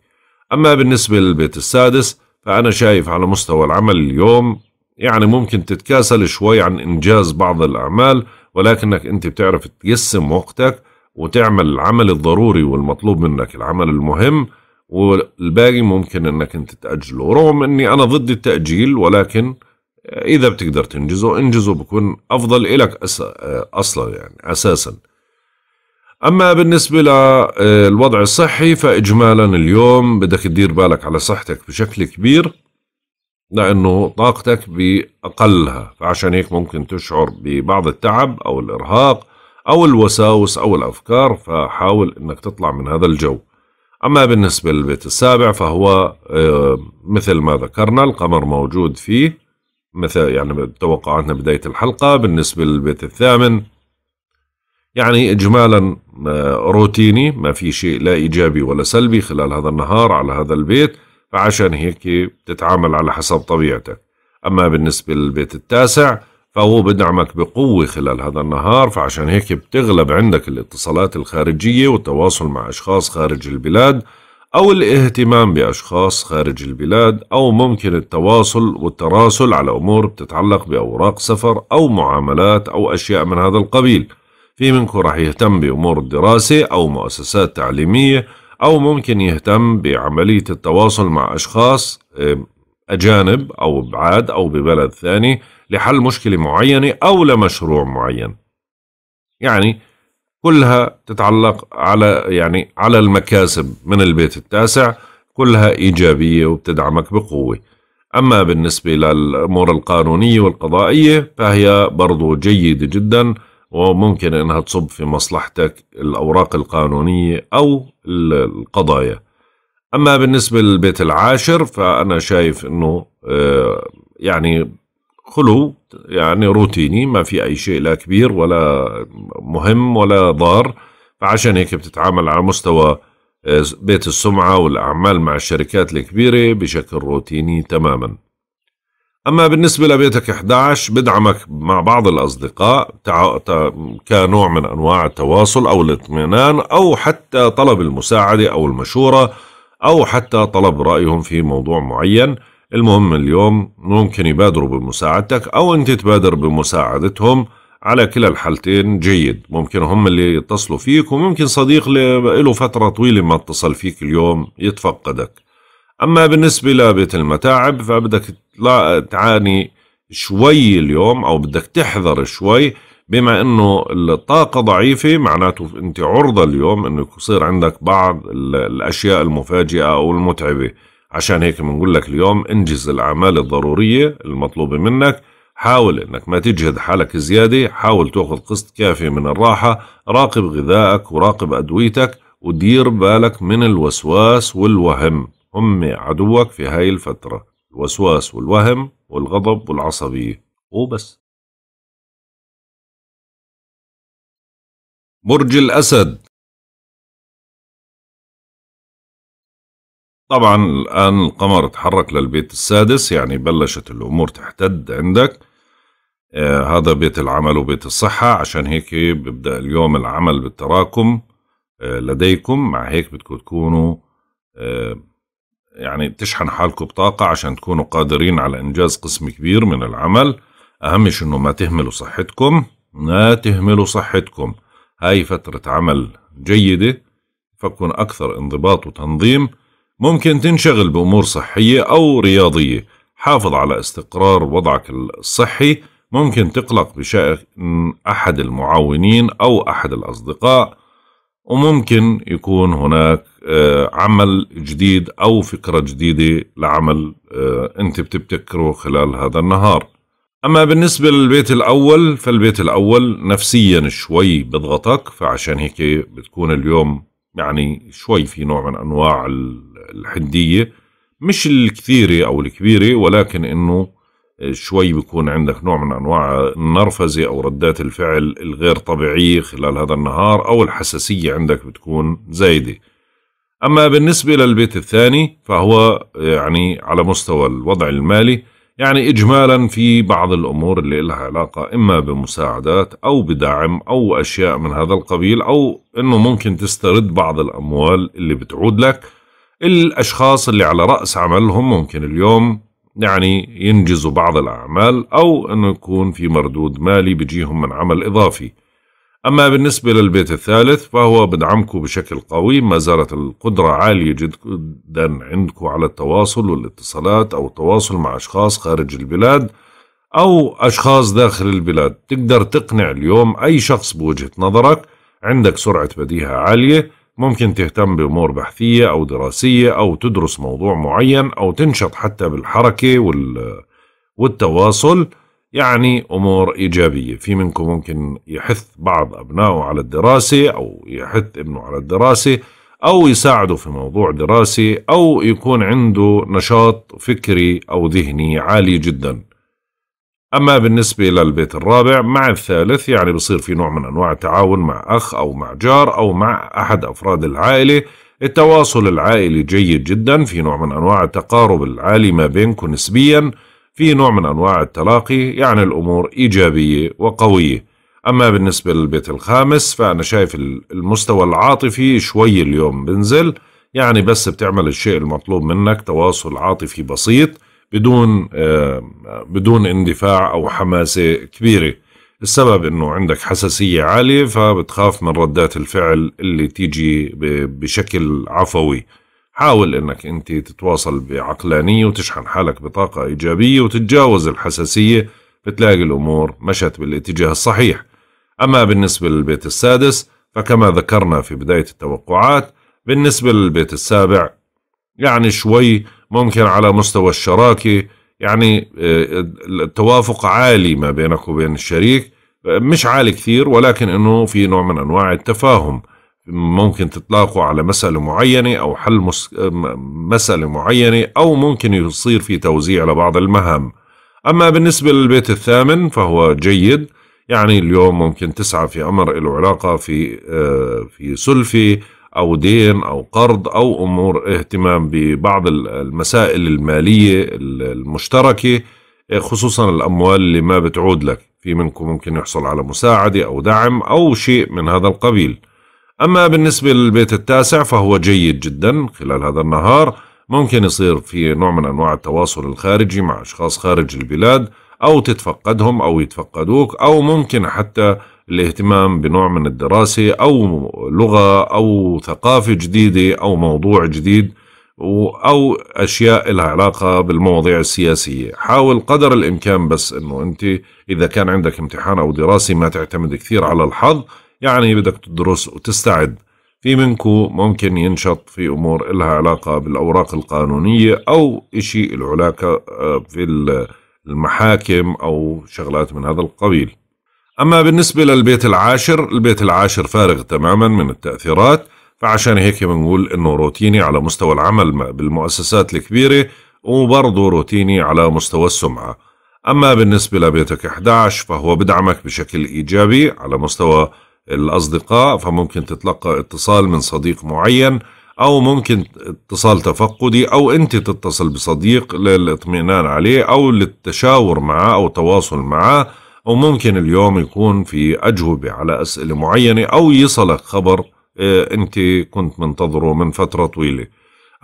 أما بالنسبة للبيت السادس فأنا شايف على مستوى العمل اليوم يعني ممكن تتكاسل شوي عن إنجاز بعض الأعمال ولكنك أنت بتعرف تقسم وقتك وتعمل العمل الضروري والمطلوب منك العمل المهم والباقي ممكن انك انت تاجله رغم اني انا ضد التاجيل ولكن اذا بتقدر تنجزه انجزه بكون افضل لك اصلا يعني اساسا اما بالنسبه للوضع الصحي فاجمالا اليوم بدك تدير بالك على صحتك بشكل كبير لانه طاقتك باقلها فعشان هيك ممكن تشعر ببعض التعب او الارهاق او الوساوس او الافكار فحاول انك تطلع من هذا الجو أما بالنسبة للبيت السابع فهو آه، مثل ما ذكرنا القمر موجود فيه مثل يعني توقعاتنا بداية الحلقة بالنسبة للبيت الثامن يعني إجمالا آه، روتيني ما في شيء لا إيجابي ولا سلبي خلال هذا النهار على هذا البيت فعشان هيك تتعامل على حسب طبيعتك أما بالنسبة للبيت التاسع فهو بدعمك بقوة خلال هذا النهار فعشان هيك بتغلب عندك الاتصالات الخارجية والتواصل مع أشخاص خارج البلاد أو الاهتمام بأشخاص خارج البلاد أو ممكن التواصل والتراسل على أمور بتتعلق بأوراق سفر أو معاملات أو أشياء من هذا القبيل في منكم راح يهتم بأمور الدراسة أو مؤسسات تعليمية أو ممكن يهتم بعملية التواصل مع أشخاص أجانب أو بعاد أو ببلد ثاني لحل مشكلة معينة أو لمشروع معين يعني كلها تتعلق على يعني على المكاسب من البيت التاسع كلها إيجابية وبتدعمك بقوة أما بالنسبة للأمور القانونية والقضائية فهي برضو جيدة جدا وممكن أنها تصب في مصلحتك الأوراق القانونية أو القضايا أما بالنسبة للبيت العاشر فأنا شايف أنه آه، يعني خلو يعني روتيني ما في أي شيء لا كبير ولا مهم ولا ضار فعشان هيك بتتعامل على مستوى آه، بيت السمعة والأعمال مع الشركات الكبيرة بشكل روتيني تماما أما بالنسبة لبيتك 11 بدعمك مع بعض الأصدقاء كنوع من أنواع التواصل أو الاطمئنان أو حتى طلب المساعدة أو المشورة أو حتى طلب رأيهم في موضوع معين المهم اليوم ممكن يبادروا بمساعدتك أو أنت تبادر بمساعدتهم على كلا الحالتين جيد ممكن هم اللي يتصلوا فيك وممكن صديق له فترة طويلة ما اتصل فيك اليوم يتفقدك أما بالنسبة لبيت المتاعب فبدك تعاني شوي اليوم أو بدك تحذر شوي بما أنه الطاقة ضعيفة معناته أنت عرضة اليوم أنه يصير عندك بعض الأشياء المفاجئة أو المتعبة عشان هيك بنقول لك اليوم انجز الأعمال الضرورية المطلوبة منك حاول انك ما تجهد حالك زيادة حاول تاخذ قسط كافي من الراحة راقب غذائك وراقب أدويتك ودير بالك من الوسواس والوهم هم عدوك في هاي الفترة الوسواس والوهم والغضب والعصبية وبس برج الأسد طبعا الآن القمر تحرك للبيت السادس يعني بلشت الأمور تحتد عندك آه هذا بيت العمل وبيت الصحة عشان هيك ببدأ اليوم العمل بالتراكم آه لديكم مع هيك بدكم تكونوا آه يعني تشحن حالكم بطاقة عشان تكونوا قادرين على إنجاز قسم كبير من العمل أهم شيء إنه ما تهملوا صحتكم ما تهملوا صحتكم هاي فترة عمل جيدة فكون أكثر انضباط وتنظيم ممكن تنشغل بأمور صحية أو رياضية حافظ على استقرار وضعك الصحي ممكن تقلق بشأن أحد المعاونين أو أحد الأصدقاء وممكن يكون هناك آه، عمل جديد أو فكرة جديدة لعمل آه، أنت بتبتكره خلال هذا النهار أما بالنسبة للبيت الأول فالبيت الأول نفسيا شوي بضغطك فعشان هيك بتكون اليوم يعني شوي في نوع من أنواع ال الحديه مش الكثيره او الكبيره ولكن انه آه، شوي بيكون عندك نوع من انواع النرفزه او ردات الفعل الغير طبيعيه خلال هذا النهار او الحساسيه عندك بتكون زايده. اما بالنسبه للبيت الثاني فهو آه، يعني على مستوى الوضع المالي يعني اجمالا في بعض الامور اللي لها علاقه اما بمساعدات او بدعم او اشياء من هذا القبيل او انه ممكن تسترد بعض الاموال اللي بتعود لك الأشخاص اللي على رأس عملهم ممكن اليوم يعني ينجزوا بعض الأعمال أو أنه يكون في مردود مالي بيجيهم من عمل إضافي أما بالنسبة للبيت الثالث فهو بدعمكم بشكل قوي ما زالت القدرة عالية جدا عندكم على التواصل والاتصالات أو التواصل مع أشخاص خارج البلاد أو أشخاص داخل البلاد تقدر تقنع اليوم أي شخص بوجهة نظرك عندك سرعة بديهة عالية ممكن تهتم بأمور بحثية أو دراسية أو تدرس موضوع معين أو تنشط حتى بالحركة وال والتواصل يعني أمور إيجابية في منكم ممكن يحث بعض أبنائه على الدراسة أو يحث ابنه على الدراسة أو يساعده في موضوع دراسي أو يكون عنده نشاط فكري أو ذهني عالي جدا أما بالنسبة للبيت الرابع مع الثالث يعني بصير في نوع من أنواع التعاون مع أخ أو مع جار أو مع أحد أفراد العائلة التواصل العائلي جيد جدا في نوع من أنواع التقارب العالي ما بينكم نسبيا في نوع من أنواع التلاقي يعني الأمور إيجابية وقوية أما بالنسبة للبيت الخامس فأنا شايف المستوى العاطفي شوي اليوم بنزل يعني بس بتعمل الشيء المطلوب منك تواصل عاطفي بسيط بدون آه، بدون اندفاع او حماسه كبيره السبب انه عندك حساسيه عاليه فبتخاف من ردات الفعل اللي تيجي بشكل عفوي حاول انك انت تتواصل بعقلانيه وتشحن حالك بطاقه ايجابيه وتتجاوز الحساسيه بتلاقي الامور مشت بالاتجاه الصحيح اما بالنسبه للبيت السادس فكما ذكرنا في بدايه التوقعات بالنسبه للبيت السابع يعني شوي ممكن على مستوى الشراكة يعني آه، التوافق عالي ما بينك وبين الشريك مش عالي كثير ولكن انه في نوع من انواع التفاهم ممكن تتلاقوا على مسألة معينة أو حل مس... مسألة معينة أو ممكن يصير في توزيع لبعض المهام أما بالنسبة للبيت الثامن فهو جيد يعني اليوم ممكن تسعى في أمر له علاقة في آه، في سلفي أو دين أو قرض أو أمور اهتمام ببعض المسائل المالية المشتركة إيه، خصوصا الأموال اللي ما بتعود لك في منكم ممكن يحصل على مساعدة أو دعم أو شيء من هذا القبيل أما بالنسبة للبيت التاسع فهو جيد جدا خلال هذا النهار ممكن يصير في نوع من أنواع التواصل الخارجي مع أشخاص خارج البلاد أو تتفقدهم أو يتفقدوك أو ممكن حتى الاهتمام بنوع من الدراسة أو لغة أو ثقافة جديدة أو موضوع جديد أو أشياء لها علاقة بالمواضيع السياسية حاول قدر الإمكان بس أنه أنت إذا كان عندك امتحان أو دراسة ما تعتمد كثير على الحظ يعني بدك تدرس وتستعد في منكو ممكن ينشط في أمور لها علاقة بالأوراق القانونية أو إشي العلاقة آه، في المحاكم أو شغلات من هذا القبيل أما بالنسبة للبيت العاشر البيت العاشر فارغ تماما من التأثيرات فعشان هيك بنقول انه روتيني على مستوى العمل بالمؤسسات الكبيرة وبرضه روتيني على مستوى السمعة أما بالنسبة لبيتك 11 فهو بدعمك بشكل إيجابي على مستوى الأصدقاء فممكن تتلقى اتصال من صديق معين أو ممكن اتصال تفقدي أو أنت تتصل بصديق للاطمئنان عليه أو للتشاور معه أو تواصل معه وممكن اليوم يكون في أجوبة على أسئلة معينة أو يصلك خبر آه، أنت كنت منتظره من فترة طويلة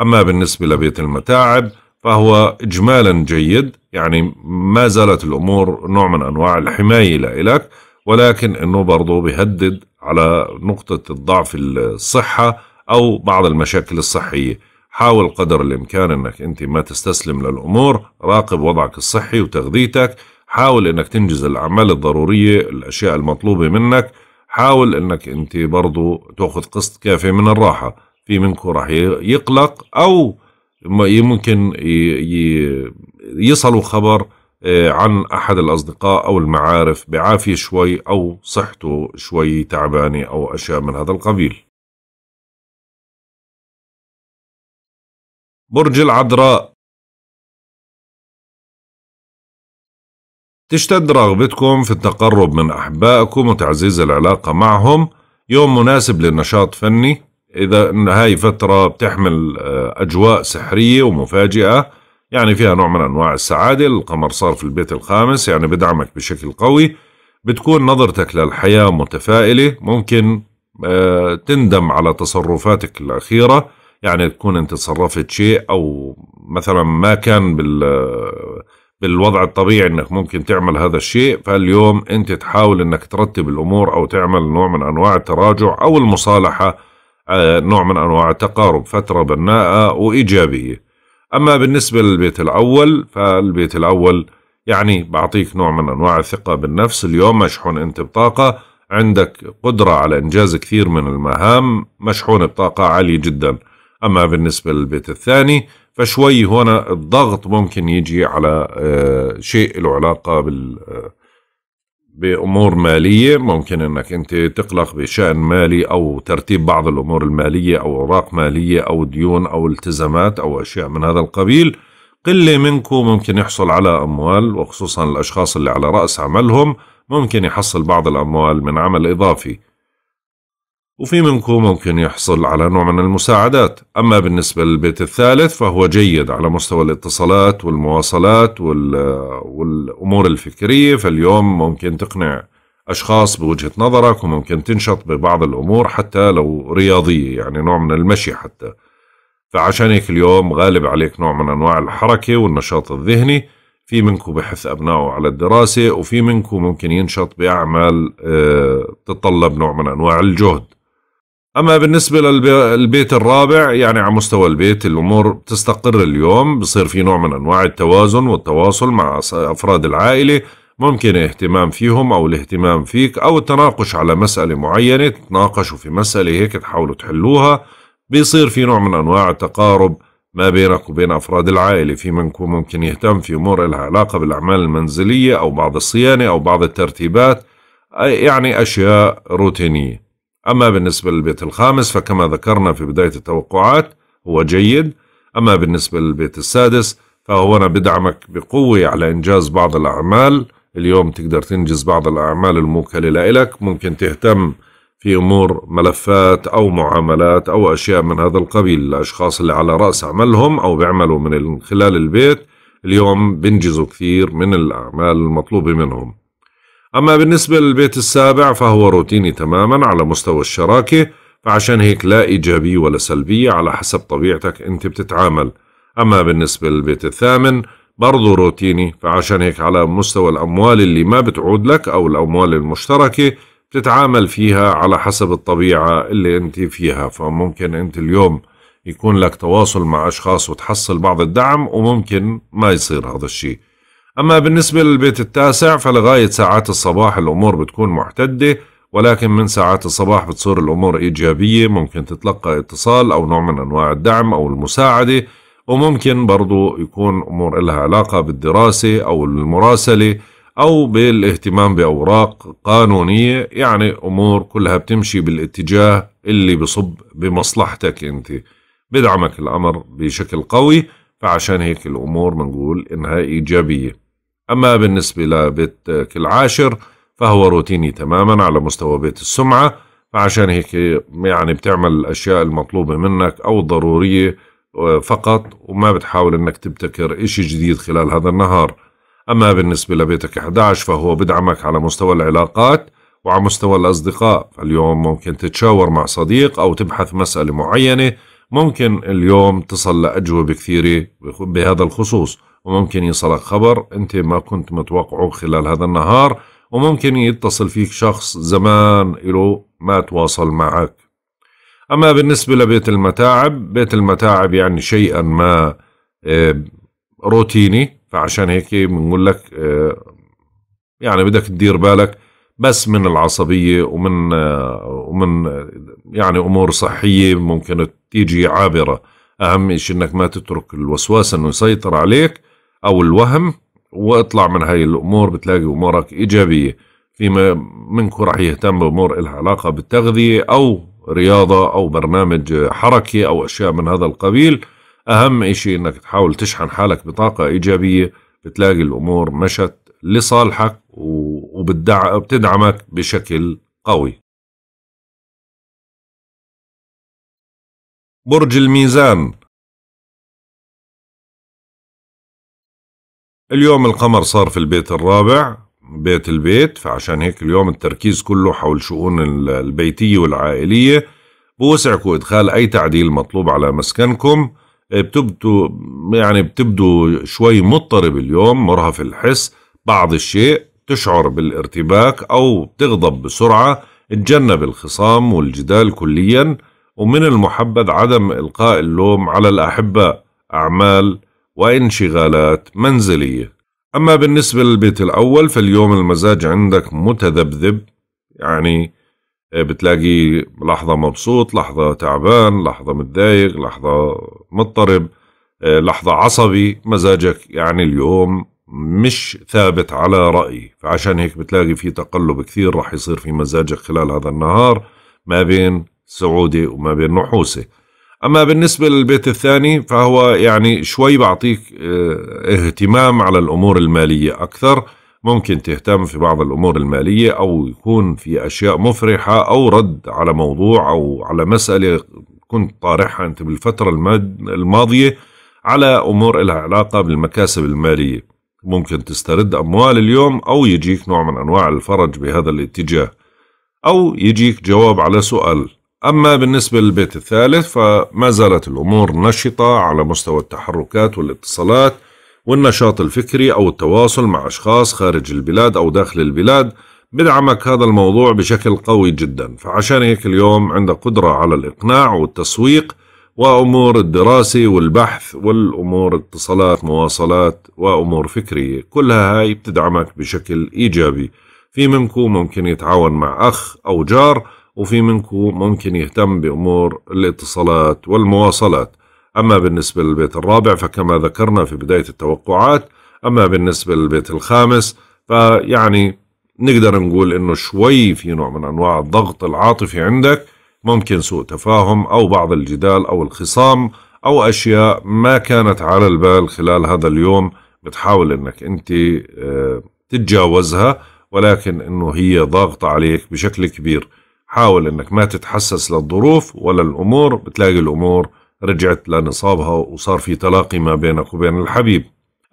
أما بالنسبة لبيت المتاعب فهو إجمالا جيد يعني ما زالت الأمور نوع من أنواع الحماية لإلك ولكن أنه برضه بيهدد على نقطة الضعف الصحة أو بعض المشاكل الصحية حاول قدر الإمكان أنك أنت ما تستسلم للأمور راقب وضعك الصحي وتغذيتك حاول انك تنجز الاعمال الضرورية الاشياء المطلوبة منك حاول انك انت برضو تاخذ قسط كافي من الراحة في منكم راح يقلق او ممكن يصلوا خبر آه، عن احد الاصدقاء او المعارف بعافية شوي او صحته شوي تعبانة او اشياء من هذا القبيل برج العذراء تشتد رغبتكم في التقرب من أحبائكم وتعزيز العلاقة معهم يوم مناسب للنشاط فني إذا هاي فترة بتحمل آه، أجواء سحرية ومفاجئة يعني فيها نوع من أنواع السعادة القمر صار في البيت الخامس يعني بدعمك بشكل قوي بتكون نظرتك للحياة متفائلة ممكن آه، تندم على تصرفاتك الأخيرة يعني تكون أنت تصرفت شيء أو مثلا ما كان بال آه، بالوضع الطبيعي انك ممكن تعمل هذا الشيء فاليوم انت تحاول انك ترتب الامور او تعمل نوع من انواع التراجع او المصالحه آه، نوع من انواع التقارب فتره بناءه وايجابيه. اما بالنسبه للبيت الاول فالبيت الاول يعني بعطيك نوع من انواع الثقه بالنفس، اليوم مشحون انت بطاقه، عندك قدره على انجاز كثير من المهام، مشحون بطاقه عاليه جدا. اما بالنسبه للبيت الثاني فشوي هنا الضغط ممكن يجي على آه، شيء له علاقة بال آه، بأمور مالية ممكن أنك أنت تقلق بشأن مالي أو ترتيب بعض الأمور المالية أو أوراق مالية أو ديون أو التزامات أو أشياء من هذا القبيل قلة منكم ممكن يحصل على أموال وخصوصا الأشخاص اللي على رأس عملهم ممكن يحصل بعض الأموال من عمل إضافي وفي منكم ممكن يحصل على نوع من المساعدات أما بالنسبة للبيت الثالث فهو جيد على مستوى الاتصالات والمواصلات والأمور الفكرية فاليوم ممكن تقنع أشخاص بوجهة نظرك وممكن تنشط ببعض الأمور حتى لو رياضية يعني نوع من المشي حتى فعشان هيك اليوم غالب عليك نوع من أنواع الحركة والنشاط الذهني في منكم بحث أبنائه على الدراسة وفي منكم ممكن ينشط بأعمال آه، تتطلب نوع من أنواع الجهد اما بالنسبه للبيت الرابع يعني على مستوى البيت الامور بتستقر اليوم بصير في نوع من انواع التوازن والتواصل مع افراد العائله ممكن اهتمام فيهم او الاهتمام فيك او التناقش على مساله معينه تتناقشوا في مساله هيك تحاولوا تحلوها بيصير في نوع من انواع التقارب ما بينك وبين افراد العائله في منكم ممكن يهتم في امور لها علاقه بالاعمال المنزليه او بعض الصيانه او بعض الترتيبات يعني اشياء روتينيه أما بالنسبة للبيت الخامس فكما ذكرنا في بداية التوقعات هو جيد أما بالنسبة للبيت السادس فهو أنا بدعمك بقوة على إنجاز بعض الأعمال اليوم تقدر تنجز بعض الأعمال الموكلة لإلك ممكن تهتم في أمور ملفات أو معاملات أو أشياء من هذا القبيل الأشخاص اللي على رأس عملهم أو بيعملوا من خلال البيت اليوم بينجزوا كثير من الأعمال المطلوبة منهم أما بالنسبة للبيت السابع فهو روتيني تماما على مستوى الشراكة فعشان هيك لا إيجابية ولا سلبية على حسب طبيعتك أنت بتتعامل أما بالنسبة للبيت الثامن برضو روتيني فعشان هيك على مستوى الأموال اللي ما بتعود لك أو الأموال المشتركة بتتعامل فيها على حسب الطبيعة اللي أنت فيها فممكن أنت اليوم يكون لك تواصل مع أشخاص وتحصل بعض الدعم وممكن ما يصير هذا الشيء أما بالنسبة للبيت التاسع فلغاية ساعات الصباح الأمور بتكون معتدة ولكن من ساعات الصباح بتصير الأمور إيجابية ممكن تتلقى اتصال أو نوع من أنواع الدعم أو المساعدة وممكن برضو يكون أمور لها علاقة بالدراسة أو المراسلة أو بالاهتمام بأوراق قانونية يعني أمور كلها بتمشي بالاتجاه اللي بصب بمصلحتك أنت بدعمك الأمر بشكل قوي فعشان هيك الأمور بنقول إنها إيجابية أما بالنسبة لبيت العاشر فهو روتيني تماما على مستوى بيت السمعة فعشان هيك يعني بتعمل الأشياء المطلوبة منك أو الضرورية آه، فقط وما بتحاول أنك تبتكر إشي جديد خلال هذا النهار أما بالنسبة لبيتك 11 فهو بدعمك على مستوى العلاقات وعلى مستوى الأصدقاء فاليوم ممكن تتشاور مع صديق أو تبحث مسألة معينة ممكن اليوم تصل لأجوبة كثيرة بهذا الخصوص وممكن يصلك خبر أنت ما كنت متوقعه خلال هذا النهار وممكن يتصل فيك شخص زمان له ما تواصل معك أما بالنسبة لبيت المتاعب بيت المتاعب يعني شيئا ما آه، روتيني فعشان هيك بنقول لك آه، يعني بدك تدير بالك بس من العصبية ومن آه، ومن آه، يعني أمور صحية ممكن تيجي عابرة أهم شيء أنك ما تترك الوسواس أنه يسيطر عليك أو الوهم واطلع من هاي الأمور بتلاقي أمورك إيجابية فيما منكم راح يهتم بأمور إلها علاقة بالتغذية أو رياضة أو برنامج حركي أو أشياء من هذا القبيل أهم شيء أنك تحاول تشحن حالك بطاقة إيجابية بتلاقي الأمور مشت لصالحك وبتدعمك بشكل قوي برج الميزان اليوم القمر صار في البيت الرابع بيت البيت فعشان هيك اليوم التركيز كله حول شؤون البيتية والعائلية بوسعكم إدخال أي تعديل مطلوب على مسكنكم بتبدو يعني بتبدو شوي مضطرب اليوم مرهف الحس بعض الشيء تشعر بالارتباك أو تغضب بسرعة اتجنب الخصام والجدال كليا ومن المحبذ عدم إلقاء اللوم على الأحباء أعمال وانشغالات منزلية أما بالنسبة للبيت الأول فاليوم المزاج عندك متذبذب يعني آه، بتلاقي لحظة مبسوط لحظة تعبان لحظة متضايق لحظة مضطرب آه، لحظة عصبي مزاجك يعني اليوم مش ثابت على رأيي فعشان هيك بتلاقي في تقلب كثير راح يصير في مزاجك خلال هذا النهار ما بين سعودي وما بين نحوسي أما بالنسبة للبيت الثاني فهو يعني شوي بعطيك آه، اهتمام على الأمور المالية أكثر ممكن تهتم في بعض الأمور المالية أو يكون في أشياء مفرحة أو رد على موضوع أو على مسألة كنت طارحها أنت بالفترة الماضية على أمور لها علاقة بالمكاسب المالية ممكن تسترد أموال اليوم أو يجيك نوع من أنواع الفرج بهذا الاتجاه أو يجيك جواب على سؤال أما بالنسبة للبيت الثالث فما زالت الأمور نشطة على مستوى التحركات والاتصالات والنشاط الفكري أو التواصل مع أشخاص خارج البلاد أو داخل البلاد بدعمك هذا الموضوع بشكل قوي جدا فعشان هيك اليوم عندك قدرة على الإقناع والتسويق وأمور الدراسة والبحث والأمور اتصالات مواصلات وأمور فكرية كلها هاي بتدعمك بشكل إيجابي في منكم ممكن يتعاون مع أخ أو جار وفي منكم ممكن يهتم بأمور الاتصالات والمواصلات أما بالنسبة للبيت الرابع فكما ذكرنا في بداية التوقعات أما بالنسبة للبيت الخامس فيعني نقدر نقول إنه شوي في نوع من أنواع الضغط العاطفي عندك ممكن سوء تفاهم أو بعض الجدال أو الخصام أو أشياء ما كانت على البال خلال هذا اليوم بتحاول أنك أنت آه، تتجاوزها ولكن أنه هي ضاغطة عليك بشكل كبير حاول أنك ما تتحسس للظروف ولا الأمور بتلاقي الأمور رجعت لنصابها وصار في تلاقي ما بينك وبين الحبيب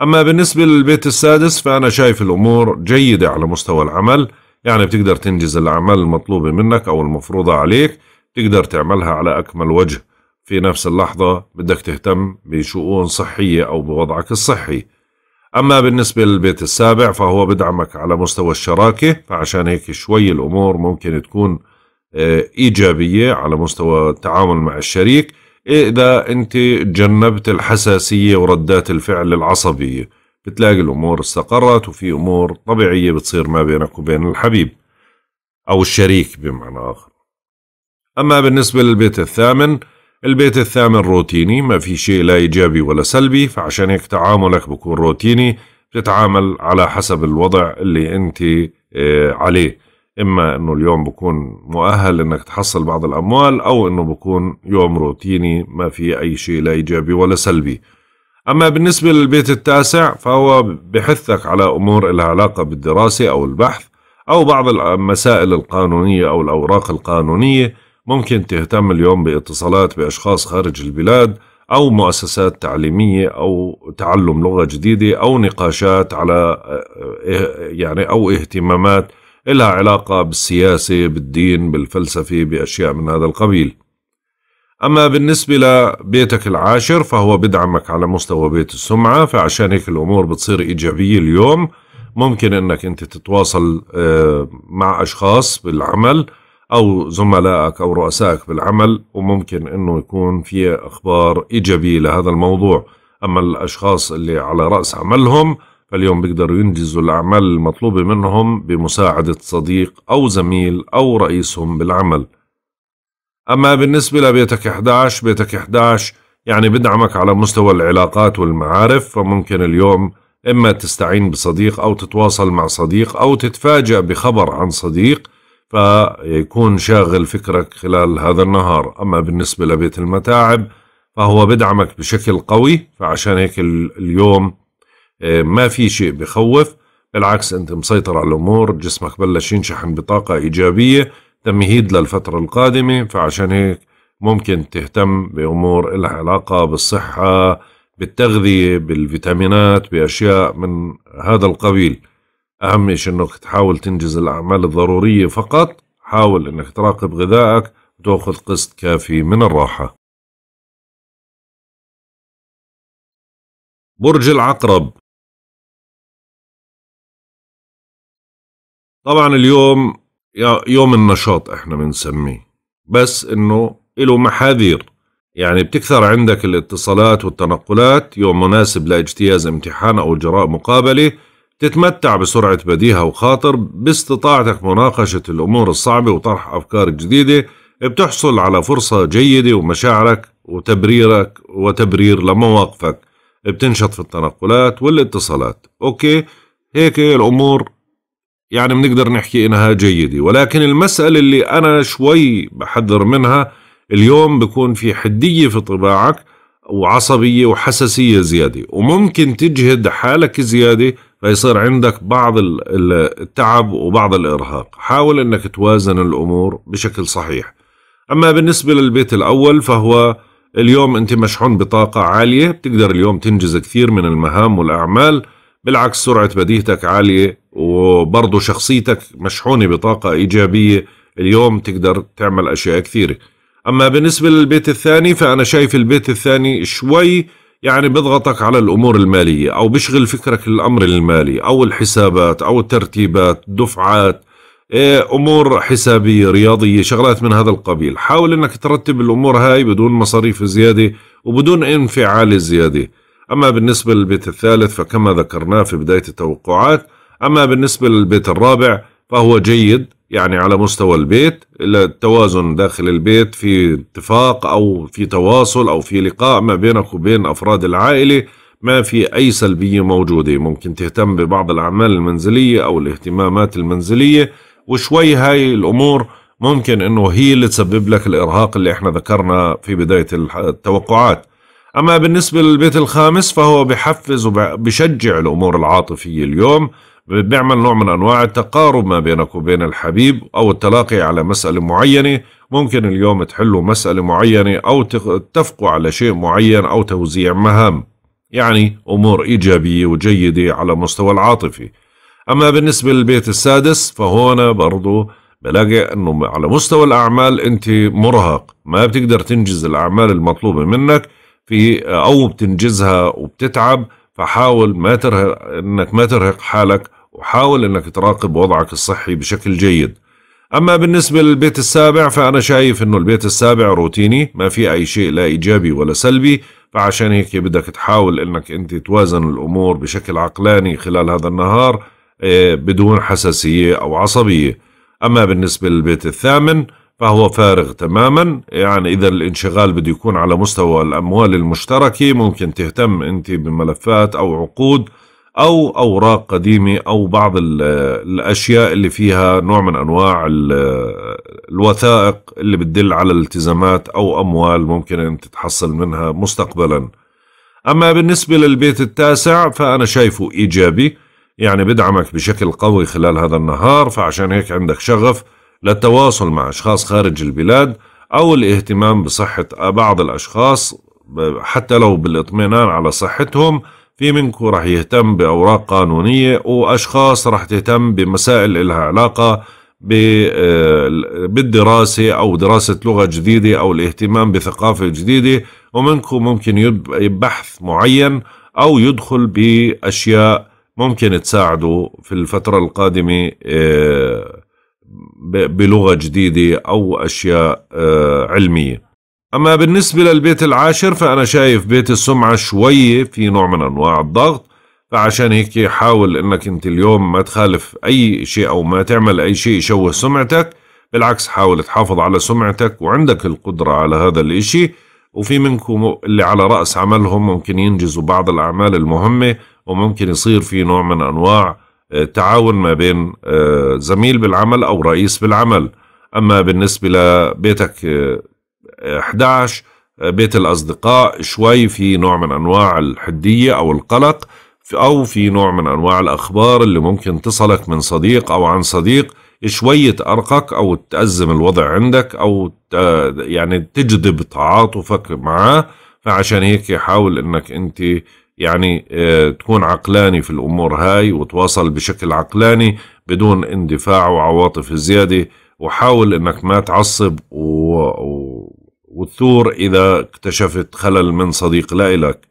أما بالنسبة للبيت السادس فأنا شايف الأمور جيدة على مستوى العمل يعني بتقدر تنجز الأعمال المطلوبة منك أو المفروضة عليك تقدر تعملها على أكمل وجه في نفس اللحظة بدك تهتم بشؤون صحية أو بوضعك الصحي أما بالنسبة للبيت السابع فهو بدعمك على مستوى الشراكة فعشان هيك شوي الأمور ممكن تكون آه، إيجابية على مستوى التعامل مع الشريك إذا أنت تجنبت الحساسية وردات الفعل العصبية بتلاقي الأمور استقرت وفي أمور طبيعية بتصير ما بينك وبين الحبيب أو الشريك بمعنى آخر أما بالنسبة للبيت الثامن البيت الثامن روتيني ما في شيء لا إيجابي ولا سلبي فعشان هيك تعاملك بكون روتيني بتتعامل على حسب الوضع اللي أنت آه، عليه إما أنه اليوم بكون مؤهل أنك تحصل بعض الأموال أو أنه بكون يوم روتيني ما في أي شيء لا إيجابي ولا سلبي أما بالنسبة للبيت التاسع فهو بحثك على أمور لها علاقة بالدراسة أو البحث أو بعض المسائل القانونية أو الأوراق القانونية ممكن تهتم اليوم باتصالات بأشخاص خارج البلاد أو مؤسسات تعليمية أو تعلم لغة جديدة أو نقاشات على آه، آه، يعني أو اهتمامات إلها علاقة بالسياسة بالدين بالفلسفة بأشياء من هذا القبيل أما بالنسبة لبيتك العاشر فهو بدعمك على مستوى بيت السمعة فعشان هيك الأمور بتصير إيجابية اليوم ممكن أنك أنت تتواصل آه، مع أشخاص بالعمل أو زملائك أو رؤسائك بالعمل وممكن أنه يكون في أخبار إيجابية لهذا الموضوع أما الأشخاص اللي على رأس عملهم فاليوم بيقدروا ينجزوا الأعمال المطلوبة منهم بمساعدة صديق أو زميل أو رئيسهم بالعمل أما بالنسبة لبيتك 11 بيتك 11 يعني بدعمك على مستوى العلاقات والمعارف فممكن اليوم إما تستعين بصديق أو تتواصل مع صديق أو تتفاجأ بخبر عن صديق فيكون شاغل فكرك خلال هذا النهار أما بالنسبة لبيت المتاعب فهو بدعمك بشكل قوي فعشان هيك اليوم آه، ما في شيء بخوف بالعكس أنت مسيطر على الأمور جسمك بلش ينشحن بطاقة إيجابية تمهيد للفترة القادمة فعشان هيك ممكن تهتم بأمور لها علاقة بالصحة بالتغذية بالفيتامينات بأشياء من هذا القبيل أهم شيء أنك تحاول تنجز الأعمال الضرورية فقط حاول أنك تراقب غذائك وتأخذ قسط كافي من الراحة برج العقرب طبعا اليوم يوم النشاط احنا بنسميه بس انه له محاذير يعني بتكثر عندك الاتصالات والتنقلات يوم مناسب لاجتياز امتحان او جراء مقابله تتمتع بسرعة بديهة وخاطر باستطاعتك مناقشة الأمور الصعبة وطرح أفكار جديدة بتحصل على فرصة جيدة ومشاعرك وتبريرك وتبرير لمواقفك بتنشط في التنقلات والاتصالات أوكي هيك الأمور يعني بنقدر نحكي إنها جيدة ولكن المسألة اللي أنا شوي بحذر منها اليوم بكون في حدية في طباعك وعصبية وحساسية زيادة وممكن تجهد حالك زيادة فيصير عندك بعض التعب وبعض الارهاق حاول انك توازن الامور بشكل صحيح اما بالنسبه للبيت الاول فهو اليوم انت مشحون بطاقه عاليه بتقدر اليوم تنجز كثير من المهام والاعمال بالعكس سرعه بديهتك عاليه وبرضه شخصيتك مشحونه بطاقه ايجابيه اليوم تقدر تعمل اشياء كثيره اما بالنسبه للبيت الثاني فانا شايف البيت الثاني شوي يعني بضغطك على الامور الماليه او بشغل فكرك الامر المالي او الحسابات او الترتيبات دفعات إيه، امور حسابيه رياضيه شغلات من هذا القبيل حاول انك ترتب الامور هاي بدون مصاريف زياده وبدون انفعال زياده اما بالنسبه للبيت الثالث فكما ذكرناه في بدايه التوقعات اما بالنسبه للبيت الرابع فهو جيد يعني على مستوى البيت التوازن داخل البيت في اتفاق أو في تواصل أو في لقاء ما بينك وبين أفراد العائلة ما في أي سلبية موجودة ممكن تهتم ببعض الأعمال المنزلية أو الاهتمامات المنزلية وشوي هاي الأمور ممكن أنه هي اللي تسبب لك الإرهاق اللي احنا ذكرنا في بداية التوقعات أما بالنسبة للبيت الخامس فهو بحفز وبشجع الأمور العاطفية اليوم بنعمل نوع من أنواع التقارب ما بينك وبين الحبيب أو التلاقي على مسألة معينة ممكن اليوم تحلوا مسألة معينة أو تتفقوا على شيء معين أو توزيع مهام يعني أمور إيجابية وجيدة على مستوى العاطفي أما بالنسبة للبيت السادس فهنا برضو بلاقي أنه على مستوى الأعمال أنت مرهق ما بتقدر تنجز الأعمال المطلوبة منك في أو بتنجزها وبتتعب فحاول ما ترهق انك ما ترهق حالك وحاول انك تراقب وضعك الصحي بشكل جيد اما بالنسبة للبيت السابع فانا شايف انه البيت السابع روتيني ما في اي شيء لا ايجابي ولا سلبي فعشان هيك بدك تحاول انك انت توازن الامور بشكل عقلاني خلال هذا النهار إيه، بدون حساسية او عصبية اما بالنسبة للبيت الثامن فهو فارغ تماما يعني إذا الانشغال بده يكون على مستوى الأموال المشتركة ممكن تهتم أنت بملفات أو عقود أو أوراق قديمة أو بعض الأشياء اللي فيها نوع من أنواع الوثائق اللي بتدل على الالتزامات أو أموال ممكن أن تتحصل منها مستقبلا أما بالنسبة للبيت التاسع فأنا شايفه إيجابي يعني بدعمك بشكل قوي خلال هذا النهار فعشان هيك عندك شغف للتواصل مع أشخاص خارج البلاد أو الاهتمام بصحة بعض الأشخاص حتى لو بالاطمئنان على صحتهم في منكم راح يهتم بأوراق قانونية وأشخاص راح تهتم بمسائل إلها علاقة آه، بالدراسة أو دراسة لغة جديدة أو الاهتمام بثقافة جديدة ومنكم ممكن يبحث معين أو يدخل بأشياء ممكن تساعده في الفترة القادمة آه، بلغة جديدة أو أشياء آه، علمية أما بالنسبة للبيت العاشر فأنا شايف بيت السمعة شوية في نوع من أنواع الضغط فعشان هيك حاول أنك أنت اليوم ما تخالف أي شيء أو ما تعمل أي شيء يشوه سمعتك بالعكس حاول تحافظ على سمعتك وعندك القدرة على هذا الإشي وفي منكم اللي على رأس عملهم ممكن ينجزوا بعض الأعمال المهمة وممكن يصير في نوع من أنواع تعاون ما بين آه، زميل بالعمل أو رئيس بالعمل أما بالنسبة لبيتك 11 آه، آه، بيت الأصدقاء شوي في نوع من أنواع الحدية أو القلق أو في نوع من أنواع الأخبار اللي ممكن تصلك من صديق أو عن صديق شوية أرقك أو تأزم الوضع عندك أو يعني تجذب تعاطفك معاه فعشان هيك حاول انك انت يعني آه، تكون عقلاني في الأمور هاي وتواصل بشكل عقلاني بدون اندفاع وعواطف زيادة وحاول أنك ما تعصب و... و... وتثور إذا اكتشفت خلل من صديق لا إلك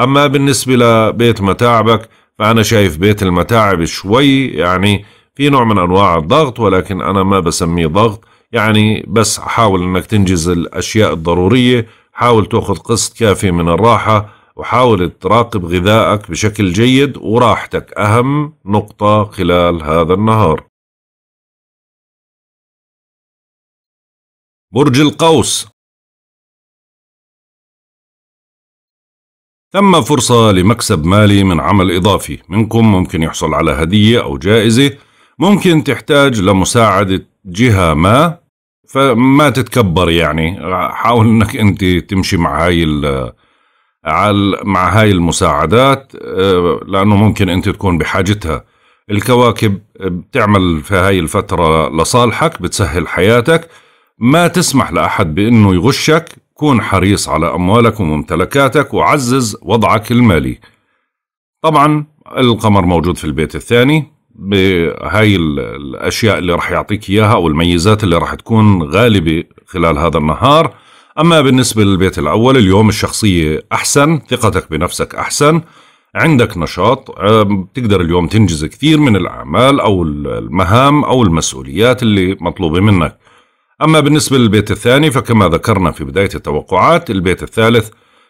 أما بالنسبة لبيت متاعبك فأنا شايف بيت المتاعب شوي يعني في نوع من أنواع الضغط ولكن أنا ما بسميه ضغط يعني بس حاول أنك تنجز الأشياء الضرورية حاول تأخذ قسط كافي من الراحة وحاول تراقب غذائك بشكل جيد وراحتك أهم نقطة خلال هذا النهار برج القوس تم فرصة لمكسب مالي من عمل إضافي منكم ممكن يحصل على هدية أو جائزة ممكن تحتاج لمساعدة جهة ما فما تتكبر يعني حاول انك انت تمشي مع هاي على مع هاي المساعدات آه، لانه ممكن انت تكون بحاجتها الكواكب آه، بتعمل في هاي الفترة لصالحك بتسهل حياتك ما تسمح لأحد بأنه يغشك كون حريص على أموالك وممتلكاتك وعزز وضعك المالي طبعا القمر موجود في البيت الثاني بهاي الأشياء اللي رح يعطيك إياها أو الميزات اللي رح تكون غالبة خلال هذا النهار أما بالنسبة للبيت الأول اليوم الشخصية أحسن ثقتك بنفسك أحسن عندك نشاط بتقدر اليوم تنجز كثير من الأعمال أو المهام أو المسؤوليات اللي مطلوبة منك أما بالنسبة للبيت الثاني فكما ذكرنا في بداية التوقعات البيت الثالث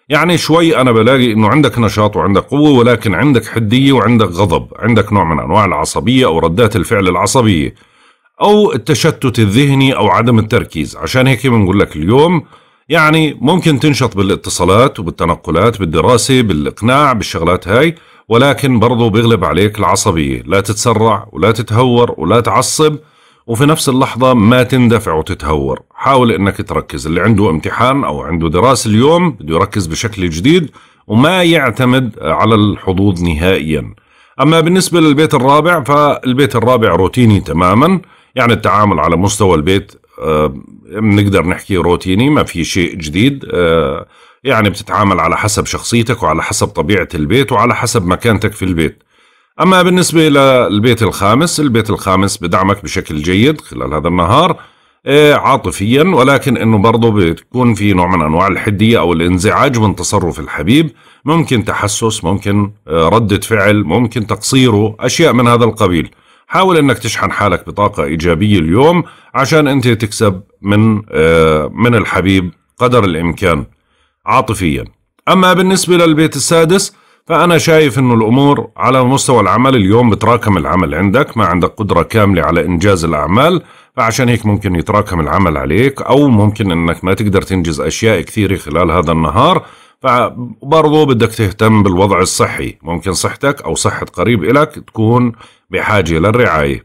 يعني شوي أنا بلاقي أنه عندك نشاط وعندك قوة ولكن عندك حدية وعندك غضب عندك نوع من أنواع العصبية أو ردات الفعل العصبية أو التشتت الذهني أو عدم التركيز عشان هيك بنقول لك اليوم يعني ممكن تنشط بالاتصالات وبالتنقلات بالدراسة بالإقناع بالشغلات هاي ولكن برضو بيغلب عليك العصبية لا تتسرع ولا تتهور ولا تعصب وفي نفس اللحظة ما تندفع وتتهور حاول انك تركز اللي عنده امتحان او عنده دراسة اليوم بده يركز بشكل جديد وما يعتمد على الحظوظ نهائيا اما بالنسبة للبيت الرابع فالبيت الرابع روتيني تماما يعني التعامل على مستوى البيت آه، بنقدر نحكي روتيني ما في شيء جديد آه، يعني بتتعامل على حسب شخصيتك وعلى حسب طبيعة البيت وعلى حسب مكانتك في البيت أما بالنسبة للبيت الخامس البيت الخامس بدعمك بشكل جيد خلال هذا النهار آه، عاطفيا ولكن انه برضه بتكون في نوع من انواع الحديه او الانزعاج من تصرف الحبيب ممكن تحسس ممكن رده فعل ممكن تقصيره اشياء من هذا القبيل حاول انك تشحن حالك بطاقة ايجابية اليوم عشان انت تكسب من آه، من الحبيب قدر الامكان عاطفيا اما بالنسبة للبيت السادس فأنا شايف أنه الأمور على مستوى العمل اليوم بتراكم العمل عندك ما عندك قدرة كاملة على إنجاز الأعمال فعشان هيك ممكن يتراكم العمل عليك أو ممكن أنك ما تقدر تنجز أشياء كثيرة خلال هذا النهار فبرضو بدك تهتم بالوضع الصحي ممكن صحتك أو صحة قريب إلك تكون بحاجة للرعاية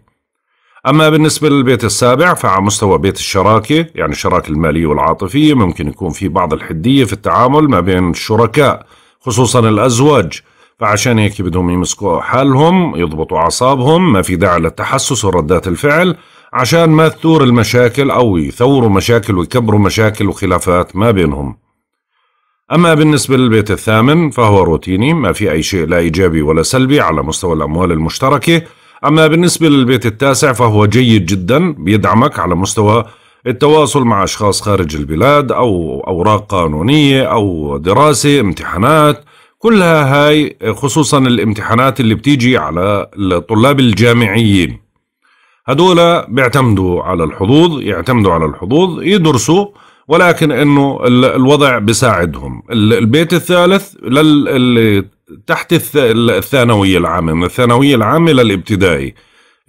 أما بالنسبة للبيت السابع فعلى مستوى بيت الشراكة يعني الشراكة المالية والعاطفية ممكن يكون في بعض الحدية في التعامل ما بين الشركاء خصوصا الأزواج فعشان هيك بدهم يمسكوا حالهم يضبطوا أعصابهم ما في داعي للتحسس وردات الفعل عشان ما تثور المشاكل أو يثوروا مشاكل ويكبروا مشاكل وخلافات ما بينهم أما بالنسبة للبيت الثامن فهو روتيني ما في أي شيء لا إيجابي ولا سلبي على مستوى الأموال المشتركة أما بالنسبة للبيت التاسع فهو جيد جدا بيدعمك على مستوى التواصل مع أشخاص خارج البلاد أو أوراق قانونية أو دراسة امتحانات كلها هاي خصوصا الامتحانات اللي بتيجي على الطلاب الجامعيين هدول بيعتمدوا على الحظوظ يعتمدوا على الحظوظ يدرسوا ولكن انه الوضع بساعدهم البيت الثالث لل تحت الثانويه العامه من الثانويه العامه للابتدائي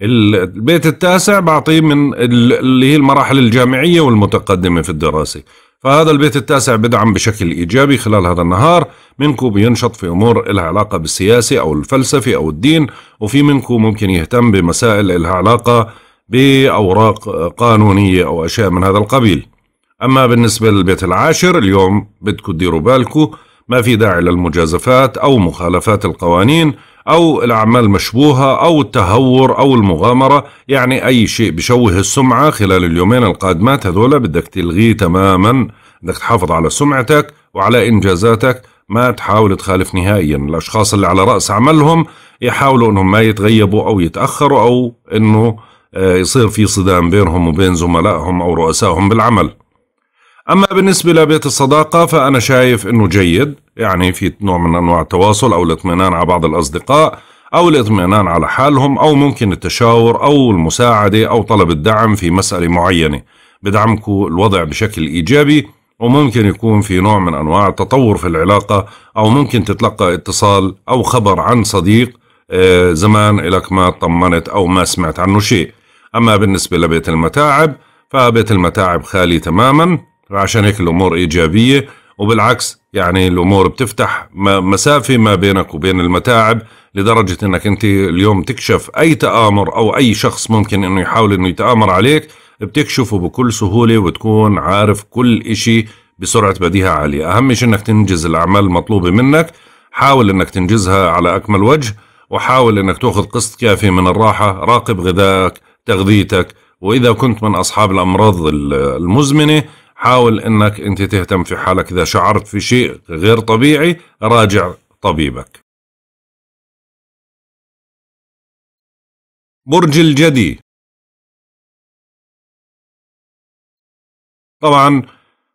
البيت التاسع بعطيه من اللي هي المراحل الجامعيه والمتقدمه في الدراسه فهذا البيت التاسع بدعم بشكل ايجابي خلال هذا النهار، منكم بينشط في امور لها علاقه بالسياسه او الفلسفه او الدين، وفي منكم ممكن يهتم بمسائل لها علاقه باوراق قانونيه او اشياء من هذا القبيل. أما بالنسبة للبيت العاشر اليوم بدكم تديروا بالكم ما في داعي للمجازفات أو مخالفات القوانين أو الأعمال المشبوهة أو التهور أو المغامرة يعني أي شيء بشوه السمعة خلال اليومين القادمات هذولا بدك تلغيه تماما بدك تحافظ على سمعتك وعلى إنجازاتك ما تحاول تخالف نهائيا الأشخاص اللي على رأس عملهم يحاولوا أنهم ما يتغيبوا أو يتأخروا أو أنه آه، يصير في صدام بينهم وبين زملائهم أو رؤسائهم بالعمل أما بالنسبة لبيت الصداقة فأنا شايف أنه جيد يعني في نوع من أنواع التواصل أو الاطمئنان على بعض الأصدقاء أو الاطمئنان على حالهم أو ممكن التشاور أو المساعدة أو طلب الدعم في مسألة معينة بدعمكم الوضع بشكل إيجابي وممكن يكون في نوع من أنواع التطور في العلاقة أو ممكن تتلقى اتصال أو خبر عن صديق آه، زمان إلك ما طمنت أو ما سمعت عنه شيء أما بالنسبة لبيت المتاعب فبيت المتاعب خالي تماما عشان هيك الامور ايجابيه وبالعكس يعني الامور بتفتح مسافه ما بينك وبين المتاعب لدرجه انك انت اليوم تكشف اي تامر او اي شخص ممكن انه يحاول انه يتامر عليك بتكشفه بكل سهوله وتكون عارف كل إشي بسرعه بديهه عاليه، اهم شيء انك تنجز الاعمال المطلوبه منك، حاول انك تنجزها على اكمل وجه وحاول انك تاخذ قسط كافي من الراحه، راقب غذائك، تغذيتك، واذا كنت من اصحاب الامراض المزمنه حاول أنك أنت تهتم في حالك إذا شعرت في شيء غير طبيعي راجع طبيبك برج الجدي طبعا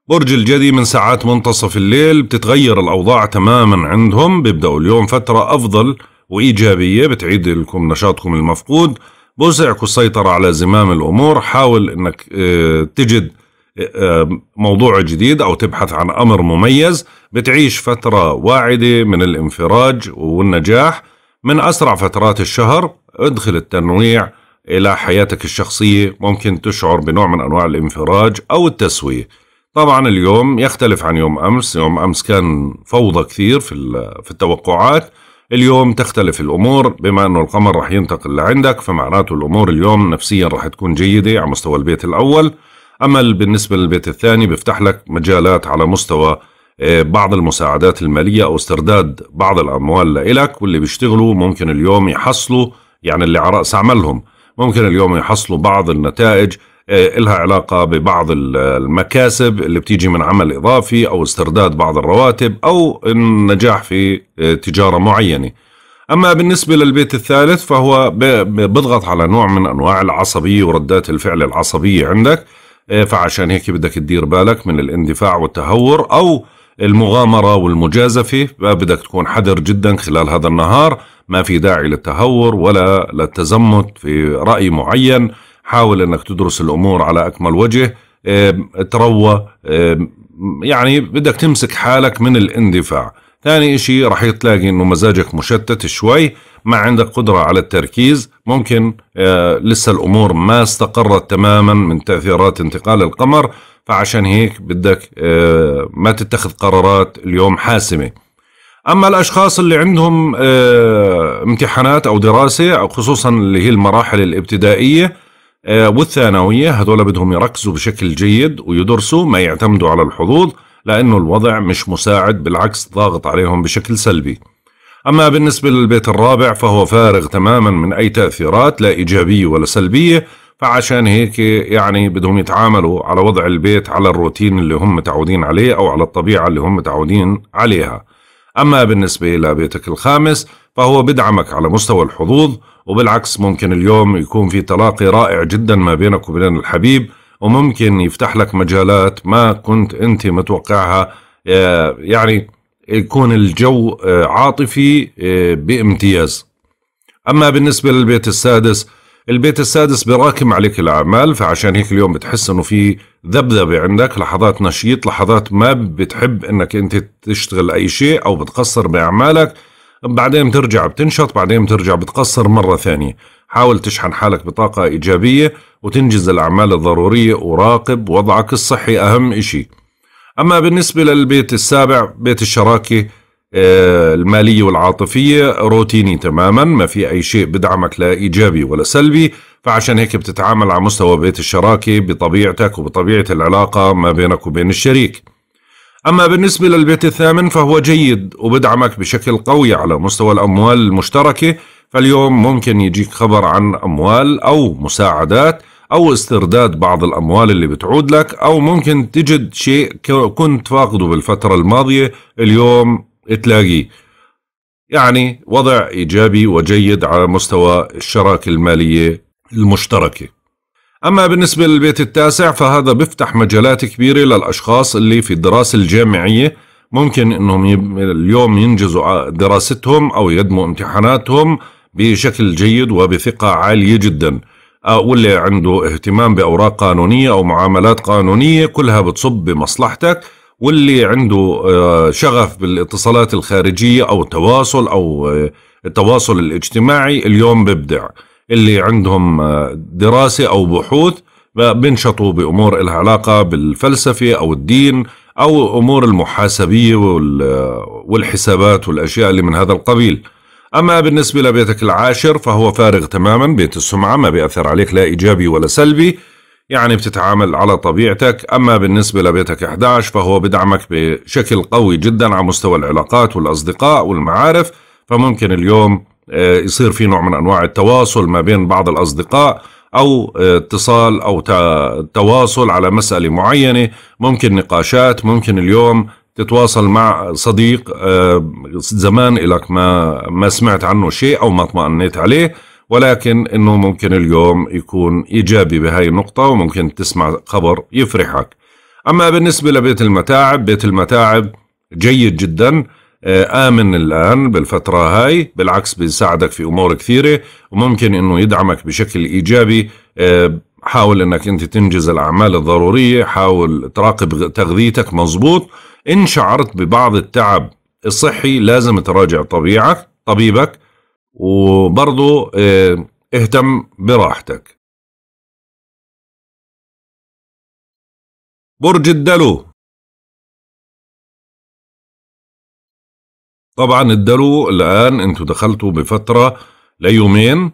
برج الجدي من ساعات منتصف الليل بتتغير الأوضاع تماما عندهم بيبدأوا اليوم فترة أفضل وإيجابية بتعيد لكم نشاطكم المفقود بوسعك السيطرة على زمام الأمور حاول أنك آه، تجد موضوع جديد او تبحث عن امر مميز بتعيش فتره واعده من الانفراج والنجاح من اسرع فترات الشهر ادخل التنويع الى حياتك الشخصيه ممكن تشعر بنوع من انواع الانفراج او التسويه طبعا اليوم يختلف عن يوم امس يوم امس كان فوضى كثير في في التوقعات اليوم تختلف الامور بما انه القمر رح ينتقل لعندك فمعناته الامور اليوم نفسيا رح تكون جيده على مستوى البيت الاول اما بالنسبه للبيت الثاني بيفتح لك مجالات على مستوى آه، بعض المساعدات الماليه او استرداد بعض الاموال لإلك واللي بيشتغلوا ممكن اليوم يحصلوا يعني اللي على راس عملهم ممكن اليوم يحصلوا بعض النتائج آه، إلها علاقة ببعض المكاسب اللي بتيجي من عمل إضافي أو استرداد بعض الرواتب أو النجاح في آه، تجارة معينة أما بالنسبة للبيت الثالث فهو بضغط على نوع من أنواع العصبية وردات الفعل العصبية عندك إيه، فعشان هيك بدك تدير بالك من الاندفاع والتهور أو المغامرة والمجازفة بدك تكون حذر جدا خلال هذا النهار ما في داعي للتهور ولا للتزمت في رأي معين حاول أنك تدرس الأمور على أكمل وجه إيه، تروى إيه، يعني بدك تمسك حالك من الاندفاع ثاني اشي رح تلاقي انه مزاجك مشتت شوي ما عندك قدرة على التركيز ممكن آه، لسه الأمور ما استقرت تماما من تأثيرات انتقال القمر فعشان هيك بدك آه، ما تتخذ قرارات اليوم حاسمة أما الأشخاص اللي عندهم آه، امتحانات أو دراسة أو خصوصا اللي هي المراحل الابتدائية والثانوية هذول بدهم يركزوا بشكل جيد ويدرسوا ما يعتمدوا على الحظوظ لأنه الوضع مش مساعد بالعكس ضاغط عليهم بشكل سلبي أما بالنسبة للبيت الرابع فهو فارغ تماما من أي تأثيرات لا إيجابية ولا سلبية فعشان هيك يعني بدهم يتعاملوا على وضع البيت على الروتين اللي هم متعودين عليه أو على الطبيعة اللي هم متعودين عليها أما بالنسبة لبيتك الخامس فهو بدعمك على مستوى الحظوظ وبالعكس ممكن اليوم يكون في تلاقي رائع جدا ما بينك وبين الحبيب وممكن يفتح لك مجالات ما كنت أنت متوقعها آه، يعني يكون الجو آه، عاطفي آه، بامتياز أما بالنسبة للبيت السادس البيت السادس براكم عليك الأعمال فعشان هيك اليوم بتحس أنه في ذبذبة عندك لحظات نشيط لحظات ما بتحب أنك أنت تشتغل أي شيء أو بتقصر بأعمالك بعدين بترجع بتنشط بعدين بترجع بتقصر مرة ثانية حاول تشحن حالك بطاقة إيجابية وتنجز الأعمال الضرورية وراقب وضعك الصحي أهم إشي أما بالنسبة للبيت السابع بيت الشراكة آه، المالية والعاطفية روتيني تماما ما في أي شيء بدعمك لا إيجابي ولا سلبي فعشان هيك بتتعامل على مستوى بيت الشراكة بطبيعتك وبطبيعة العلاقة ما بينك وبين الشريك أما بالنسبة للبيت الثامن فهو جيد وبدعمك بشكل قوي على مستوى الأموال المشتركة فاليوم ممكن يجيك خبر عن أموال أو مساعدات او استرداد بعض الاموال اللي بتعود لك او ممكن تجد شيء كنت فاقده بالفترة الماضية اليوم تلاقيه يعني وضع ايجابي وجيد على مستوى الشراكة المالية المشتركة أما بالنسبة للبيت التاسع فهذا بيفتح مجالات كبيرة للأشخاص اللي في الدراسة الجامعية ممكن انهم اليوم ينجزوا دراستهم او يدموا امتحاناتهم بشكل جيد وبثقة عالية جدا واللي عنده اهتمام باوراق قانونيه او معاملات قانونيه كلها بتصب بمصلحتك واللي عنده آه، شغف بالاتصالات الخارجيه او التواصل او آه، التواصل الاجتماعي اليوم ببدع اللي عندهم آه، دراسه او بحوث بنشطوا بامور لها علاقه بالفلسفه او الدين او امور المحاسبيه والحسابات والاشياء اللي من هذا القبيل أما بالنسبة لبيتك العاشر فهو فارغ تماما بيت السمعة ما بيأثر عليك لا إيجابي ولا سلبي يعني بتتعامل على طبيعتك أما بالنسبة لبيتك 11 فهو بدعمك بشكل قوي جدا على مستوى العلاقات والأصدقاء والمعارف فممكن اليوم آه، يصير في نوع من أنواع التواصل ما بين بعض الأصدقاء أو آه، اتصال أو تواصل على مسألة معينة ممكن نقاشات ممكن اليوم تتواصل مع صديق آه، زمان إلك ما ما سمعت عنه شيء أو ما اطمأنيت عليه ولكن انه ممكن اليوم يكون ايجابي بهاي النقطه وممكن تسمع خبر يفرحك اما بالنسبه لبيت المتاعب بيت المتاعب جيد جدا آه، امن الان بالفتره هاي بالعكس بيساعدك في امور كثيره وممكن انه يدعمك بشكل ايجابي آه، حاول انك انت تنجز الاعمال الضروريه حاول تراقب تغذيتك مزبوط إن شعرت ببعض التعب الصحي لازم تراجع طبيعك طبيبك وبرضه آه، اهتم براحتك برج الدلو طبعا الدلو الآن انتو دخلتوا بفترة ليومين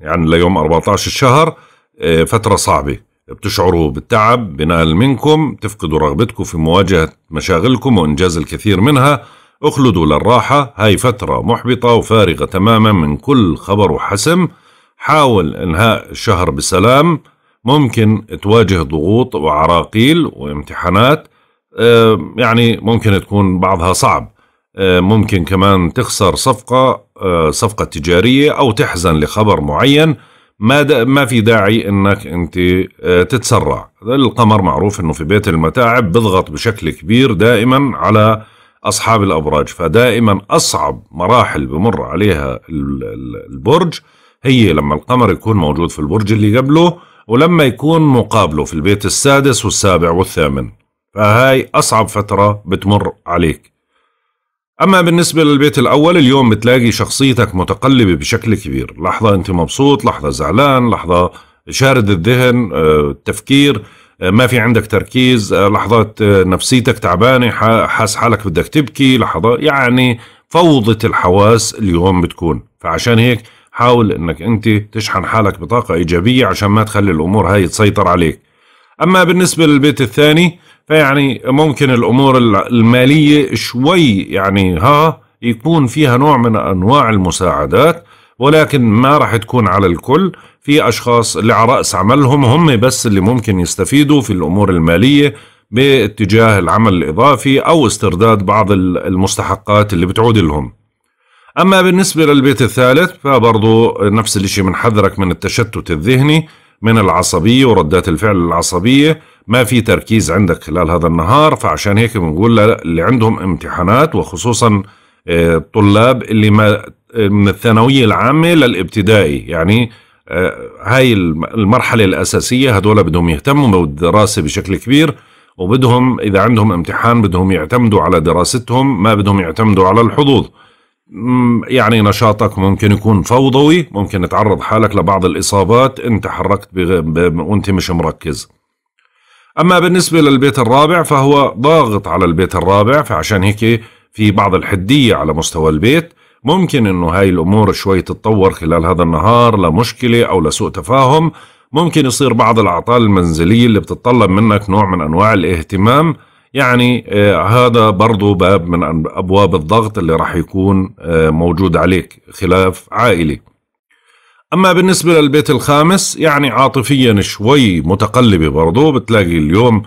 يعني ليوم 14 الشهر آه، فترة صعبة بتشعروا بالتعب بنقل منكم تفقدوا رغبتكم في مواجهة مشاغلكم وإنجاز الكثير منها اخلدوا للراحة هاي فترة محبطة وفارغة تماما من كل خبر وحسم حاول إنهاء الشهر بسلام ممكن تواجه ضغوط وعراقيل وامتحانات آه، يعني ممكن تكون بعضها صعب آه، ممكن كمان تخسر صفقة آه، صفقة تجارية أو تحزن لخبر معين ما دا ما في داعي انك انت آه، تتسرع القمر معروف انه في بيت المتاعب بضغط بشكل كبير دائما على اصحاب الابراج فدائما اصعب مراحل بمر عليها البرج هي لما القمر يكون موجود في البرج اللي قبله ولما يكون مقابله في البيت السادس والسابع والثامن فهاي اصعب فتره بتمر عليك أما بالنسبة للبيت الأول اليوم بتلاقي شخصيتك متقلبة بشكل كبير لحظة أنت مبسوط لحظة زعلان لحظة شارد الذهن آه، التفكير آه، ما في عندك تركيز آه، لحظات نفسيتك تعبانة حاس حالك بدك تبكي لحظة يعني فوضة الحواس اليوم بتكون فعشان هيك حاول انك انت تشحن حالك بطاقة ايجابية عشان ما تخلي الامور هاي تسيطر عليك اما بالنسبة للبيت الثاني فيعني ممكن الامور الماليه شوي يعني ها يكون فيها نوع من انواع المساعدات ولكن ما راح تكون على الكل في اشخاص اللي على راس عملهم هم بس اللي ممكن يستفيدوا في الامور الماليه باتجاه العمل الاضافي او استرداد بعض المستحقات اللي بتعود لهم اما بالنسبه للبيت الثالث فبرضه نفس الشيء بنحذرك من, من التشتت الذهني من العصبيه وردات الفعل العصبيه ما في تركيز عندك خلال هذا النهار فعشان هيك بنقول اللي عندهم امتحانات وخصوصا آه، الطلاب اللي ما آه، من الثانوية العامة للابتدائي يعني آه، هاي المرحلة الأساسية هدول بدهم يهتموا بالدراسة بشكل كبير وبدهم إذا عندهم امتحان بدهم يعتمدوا على دراستهم ما بدهم يعتمدوا على الحظوظ يعني نشاطك ممكن يكون فوضوي ممكن تعرض حالك لبعض الإصابات انت حركت وانت مش مركز أما بالنسبة للبيت الرابع فهو ضاغط على البيت الرابع فعشان هيك في بعض الحدية على مستوى البيت ممكن أنه هاي الأمور شوي تتطور خلال هذا النهار لمشكلة أو لسوء تفاهم ممكن يصير بعض الأعطال المنزلية اللي بتتطلب منك نوع من أنواع الاهتمام يعني آه، هذا برضو باب من أبواب الضغط اللي راح يكون آه، موجود عليك خلاف عائلي أما بالنسبة للبيت الخامس يعني عاطفيا شوي متقلبة برضو بتلاقي اليوم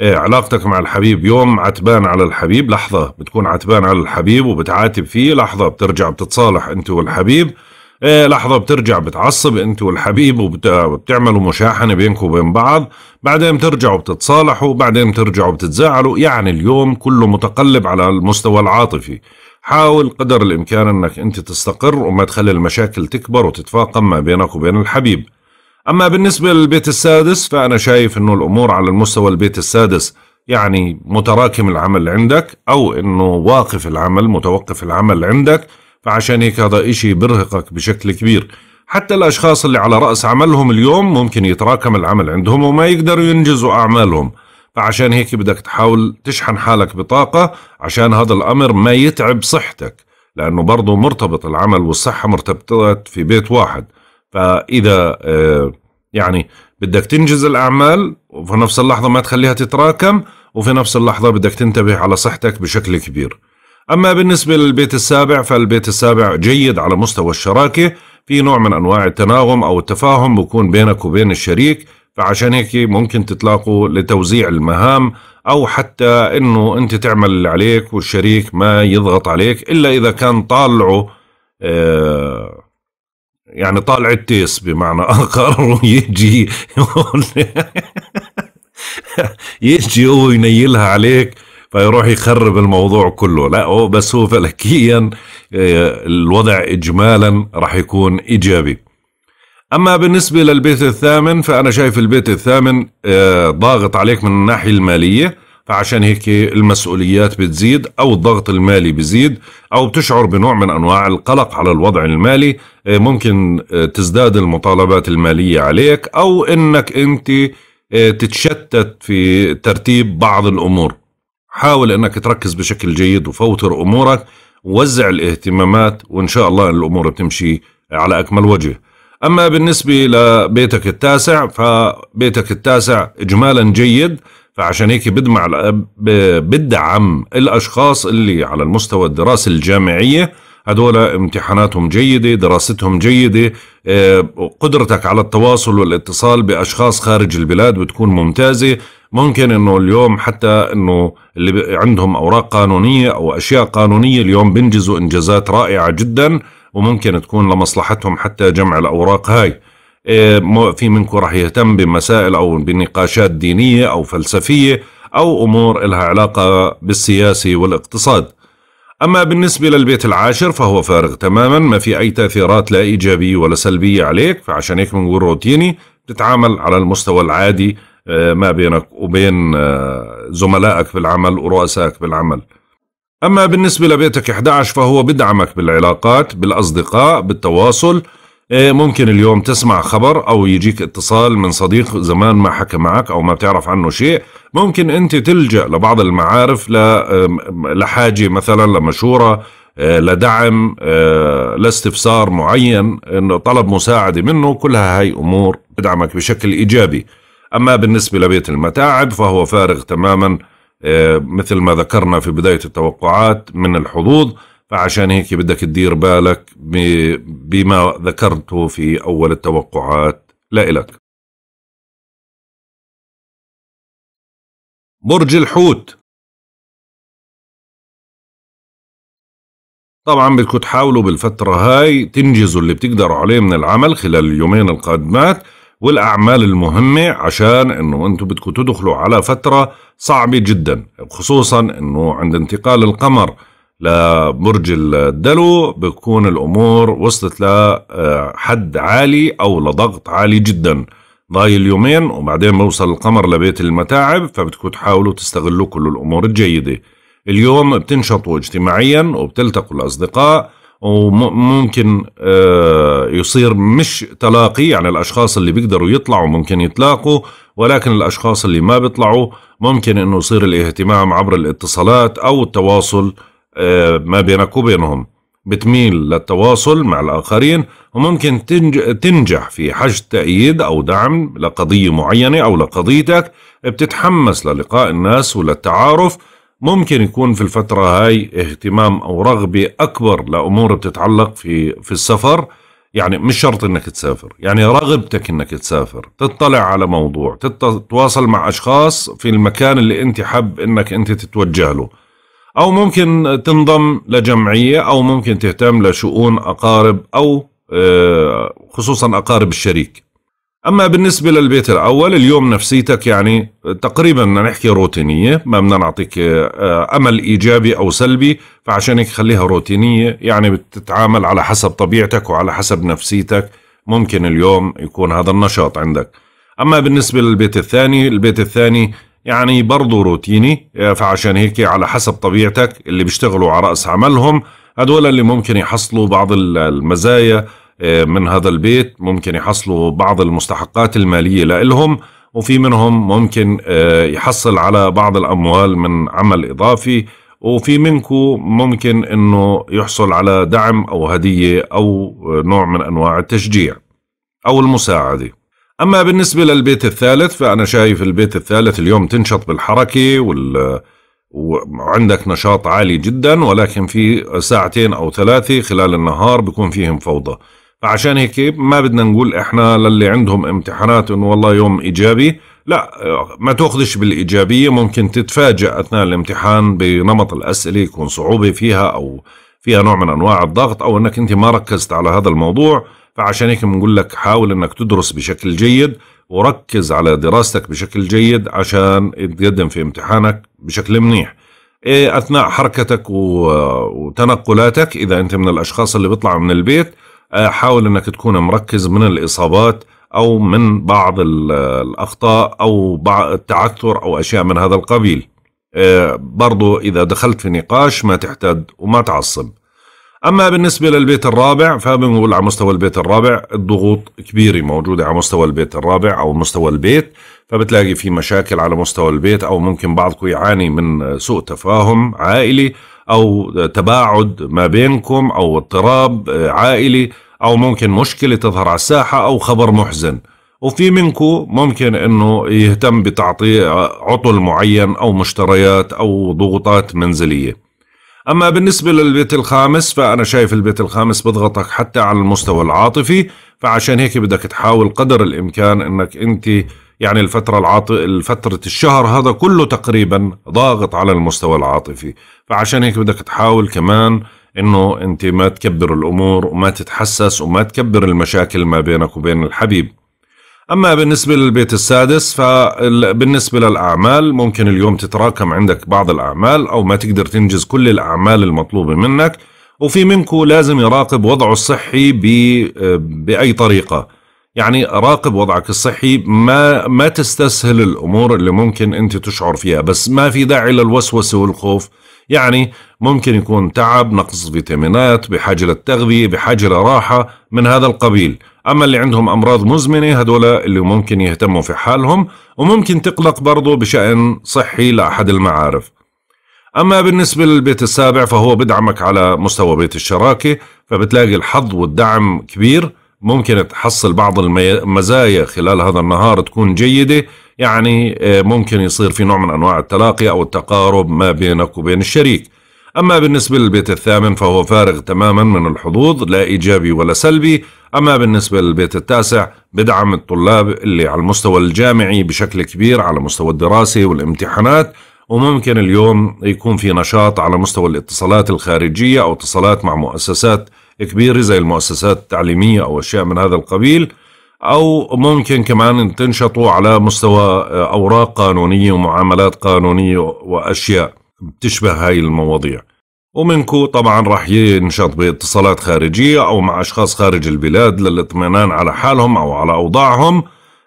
إيه، علاقتك مع الحبيب يوم عتبان على الحبيب لحظة بتكون عتبان على الحبيب وبتعاتب فيه لحظة بترجع بتتصالح أنت والحبيب إيه، لحظة بترجع بتعصب أنت والحبيب وبتعملوا مشاحنة بينكم وبين بعض بعدين بترجعوا بتتصالحوا بعدين بترجعوا بتتزاعلوا يعني اليوم كله متقلب على المستوى العاطفي حاول قدر الإمكان أنك أنت تستقر وما تخلي المشاكل تكبر وتتفاقم ما بينك وبين الحبيب أما بالنسبة للبيت السادس فأنا شايف أنه الأمور على المستوى البيت السادس يعني متراكم العمل عندك أو أنه واقف العمل متوقف العمل عندك فعشان هيك هذا إشي برهقك بشكل كبير حتى الأشخاص اللي على رأس عملهم اليوم ممكن يتراكم العمل عندهم وما يقدروا ينجزوا أعمالهم فعشان هيك بدك تحاول تشحن حالك بطاقة عشان هذا الأمر ما يتعب صحتك لأنه برضه مرتبط العمل والصحة مرتبطات في بيت واحد فإذا آه، يعني بدك تنجز الأعمال وفي نفس اللحظة ما تخليها تتراكم وفي نفس اللحظة بدك تنتبه على صحتك بشكل كبير أما بالنسبة للبيت السابع فالبيت السابع جيد على مستوى الشراكة في نوع من أنواع التناغم أو التفاهم بكون بينك وبين الشريك فعشان هيك ممكن تتلاقوا لتوزيع المهام او حتى انه انت تعمل اللي عليك والشريك ما يضغط عليك الا اذا كان طالعه آه، يعني طالع التيس بمعنى اخر ويجي يجي هو ينيلها عليك فيروح يخرب الموضوع كله لا هو بس هو فلكيا آه، الوضع اجمالا راح يكون ايجابي أما بالنسبة للبيت الثامن فأنا شايف البيت الثامن آه، ضاغط عليك من الناحية المالية فعشان هيك المسؤوليات بتزيد أو الضغط المالي بزيد أو بتشعر بنوع من أنواع القلق على الوضع المالي آه، ممكن آه، تزداد المطالبات المالية عليك أو أنك أنت تتشتت في ترتيب بعض الأمور حاول أنك تركز بشكل جيد وفوتر أمورك ووزع الاهتمامات وإن شاء الله الأمور بتمشي على أكمل وجه أما بالنسبة لبيتك التاسع فبيتك التاسع إجمالا جيد فعشان هيك بدمع بدعم الأشخاص اللي على المستوى الدراسة الجامعية هدول امتحاناتهم جيدة دراستهم جيدة آه، قدرتك على التواصل والاتصال بأشخاص خارج البلاد بتكون ممتازة ممكن انه اليوم حتى انه اللي عندهم اوراق قانونيه او اشياء قانونيه اليوم بينجزوا انجازات رائعه جدا وممكن تكون لمصلحتهم حتى جمع الأوراق هاي إيه، في منكم راح يهتم بمسائل أو بنقاشات دينية أو فلسفية أو أمور لها علاقة بالسياسة والاقتصاد أما بالنسبة للبيت العاشر فهو فارغ تماما ما في أي تأثيرات لا إيجابية ولا سلبية عليك فعشان هيك بنقول روتيني بتتعامل على المستوى العادي إيه، ما بينك وبين إيه، زملائك بالعمل ورؤسائك بالعمل أما بالنسبة لبيتك 11 فهو بدعمك بالعلاقات بالأصدقاء بالتواصل إيه، ممكن اليوم تسمع خبر أو يجيك اتصال من صديق زمان ما حكى معك أو ما بتعرف عنه شيء ممكن أنت تلجأ لبعض المعارف لحاجة مثلا لمشورة إيه، لدعم إيه، لاستفسار معين انه طلب مساعدة منه كلها هاي أمور تدعمك بشكل إيجابي أما بالنسبة لبيت المتاعب فهو فارغ تماما آه، مثل ما ذكرنا في بداية التوقعات من الحظوظ فعشان هيك بدك تدير بالك بما ذكرته في أول التوقعات لا إلك برج الحوت طبعا بدكم تحاولوا بالفترة هاي تنجزوا اللي بتقدروا عليه من العمل خلال اليومين القادمات والاعمال المهمه عشان انه انتم بدكم تدخلوا على فتره صعبه جدا خصوصا انه عند انتقال القمر لبرج الدلو بتكون الامور وصلت لحد آه، عالي او لضغط عالي جدا ضايل يومين وبعدين بوصل القمر لبيت المتاعب فبدكم تحاولوا تستغلوا كل الامور الجيده اليوم بتنشطوا اجتماعيا وبتلتقوا الاصدقاء وممكن آه، يصير مش تلاقي يعني الأشخاص اللي بيقدروا يطلعوا ممكن يتلاقوا ولكن الأشخاص اللي ما بيطلعوا ممكن أنه يصير الاهتمام عبر الاتصالات أو التواصل آه، ما بينك وبينهم بتميل للتواصل مع الآخرين وممكن تنجح في حشد تأييد أو دعم لقضية معينة أو لقضيتك بتتحمس للقاء الناس وللتعارف ممكن يكون في الفترة هاي اهتمام أو رغبة أكبر لأمور بتتعلق في في السفر يعني مش شرط انك تسافر يعني رغبتك انك تسافر تطلع على موضوع تتواصل مع اشخاص في المكان اللي انت حب انك انت تتوجه له او ممكن تنضم لجمعية او ممكن تهتم لشؤون اقارب او آه، خصوصا اقارب الشريك أما بالنسبة للبيت الأول اليوم نفسيتك يعني تقريبا بدنا نحكي روتينية ما بدنا نعطيك آه، أمل إيجابي أو سلبي فعشان هيك خليها روتينية يعني بتتعامل على حسب طبيعتك وعلى حسب نفسيتك ممكن اليوم يكون هذا النشاط عندك أما بالنسبة للبيت الثاني البيت الثاني يعني برضه روتيني آه، فعشان هيك على حسب طبيعتك اللي بيشتغلوا على رأس عملهم هدول اللي ممكن يحصلوا بعض المزايا آه، من هذا البيت ممكن يحصلوا بعض المستحقات المالية لإلهم وفي منهم ممكن آه، يحصل على بعض الأموال من عمل إضافي وفي منكم ممكن أنه يحصل على دعم أو هدية أو نوع من أنواع التشجيع أو المساعدة أما بالنسبة للبيت الثالث فأنا شايف البيت الثالث اليوم تنشط بالحركة وال وعندك نشاط عالي جدا ولكن في ساعتين أو ثلاثة خلال النهار بكون فيهم فوضى فعشان هيك ما بدنا نقول احنا للي عندهم امتحانات انه والله يوم ايجابي لا ما تاخذش بالايجابيه ممكن تتفاجئ اثناء الامتحان بنمط الاسئله يكون صعوبه فيها او فيها نوع من انواع الضغط او انك انت ما ركزت على هذا الموضوع فعشان هيك بنقول لك حاول انك تدرس بشكل جيد وركز على دراستك بشكل جيد عشان تقدم في امتحانك بشكل منيح إيه، اثناء حركتك وتنقلاتك اذا انت من الاشخاص اللي بيطلعوا من البيت حاول انك تكون مركز من الاصابات او من بعض الاخطاء او بعض التعثر او اشياء من هذا القبيل آه، برضو اذا دخلت في نقاش ما تحتد وما تعصب اما بالنسبه للبيت الرابع فبنقول على مستوى البيت الرابع الضغوط كبيره موجوده على مستوى البيت الرابع او مستوى البيت فبتلاقي في مشاكل على مستوى البيت او ممكن بعضكم يعاني من سوء تفاهم عائلي أو تباعد ما بينكم أو اضطراب آه، عائلي أو ممكن مشكلة تظهر على الساحة أو خبر محزن وفي منكم ممكن انه يهتم بتعطي آه، عطل معين او مشتريات او ضغوطات منزليه. اما بالنسبه للبيت الخامس فانا شايف البيت الخامس بضغطك حتى على المستوى العاطفي فعشان هيك بدك تحاول قدر الامكان انك انت يعني الفترة العاطف الفترة الشهر هذا كله تقريبا ضاغط على المستوى العاطفي فعشان هيك بدك تحاول كمان انه انت ما تكبر الامور وما تتحسس وما تكبر المشاكل ما بينك وبين الحبيب اما بالنسبه للبيت السادس فبالنسبه للاعمال ممكن اليوم تتراكم عندك بعض الاعمال او ما تقدر تنجز كل الاعمال المطلوبه منك وفي منكم لازم يراقب وضعه الصحي باي طريقه يعني راقب وضعك الصحي ما ما تستسهل الامور اللي ممكن انت تشعر فيها بس ما في داعي للوسوسه والخوف يعني ممكن يكون تعب نقص فيتامينات بحاجه للتغذيه بحاجه لراحه من هذا القبيل اما اللي عندهم امراض مزمنه هذول اللي ممكن يهتموا في حالهم وممكن تقلق برضه بشان صحي لاحد المعارف أما بالنسبة للبيت السابع فهو بدعمك على مستوى بيت الشراكة فبتلاقي الحظ والدعم كبير ممكن تحصل بعض المزايا خلال هذا النهار تكون جيدة يعني آه، ممكن يصير في نوع من أنواع التلاقي أو التقارب ما بينك وبين الشريك أما بالنسبة للبيت الثامن فهو فارغ تماما من الحظوظ لا إيجابي ولا سلبي أما بالنسبة للبيت التاسع بدعم الطلاب اللي على المستوى الجامعي بشكل كبير على مستوى الدراسة والامتحانات وممكن اليوم يكون في نشاط على مستوى الاتصالات الخارجية أو اتصالات مع مؤسسات كبيره زي المؤسسات التعليميه او اشياء من هذا القبيل او ممكن كمان تنشطوا على مستوى آه، اوراق قانونيه ومعاملات قانونيه واشياء بتشبه هاي المواضيع ومنكو طبعا راح ينشط باتصالات خارجيه او مع اشخاص خارج البلاد للاطمئنان على حالهم او على اوضاعهم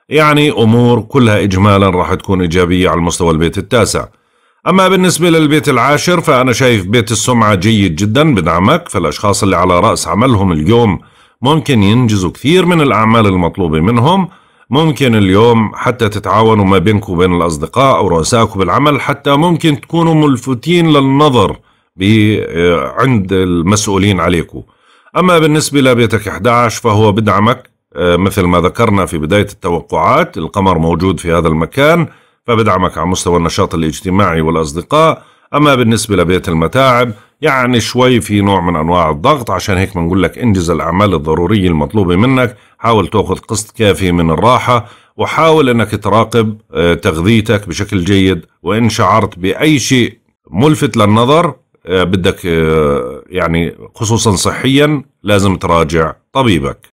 يعني امور كلها اجمالا راح تكون ايجابيه على المستوى البيت التاسع أما بالنسبة للبيت العاشر فأنا شايف بيت السمعة جيد جدا بدعمك فالأشخاص اللي على رأس عملهم اليوم ممكن ينجزوا كثير من الأعمال المطلوبة منهم ممكن اليوم حتى تتعاونوا ما بينكم وبين الأصدقاء أو رؤسائكم بالعمل حتى ممكن تكونوا ملفتين للنظر آه، عند المسؤولين عليكم أما بالنسبة لبيتك 11 فهو بدعمك آه، مثل ما ذكرنا في بداية التوقعات القمر موجود في هذا المكان فبدعمك على مستوى النشاط الاجتماعي والأصدقاء أما بالنسبة لبيت المتاعب يعني شوي في نوع من أنواع الضغط عشان هيك بنقول لك انجز الأعمال الضرورية المطلوبة منك حاول تأخذ قسط كافي من الراحة وحاول أنك تراقب آه، تغذيتك بشكل جيد وإن شعرت بأي شيء ملفت للنظر آه، بدك آه، يعني خصوصا صحيا لازم تراجع طبيبك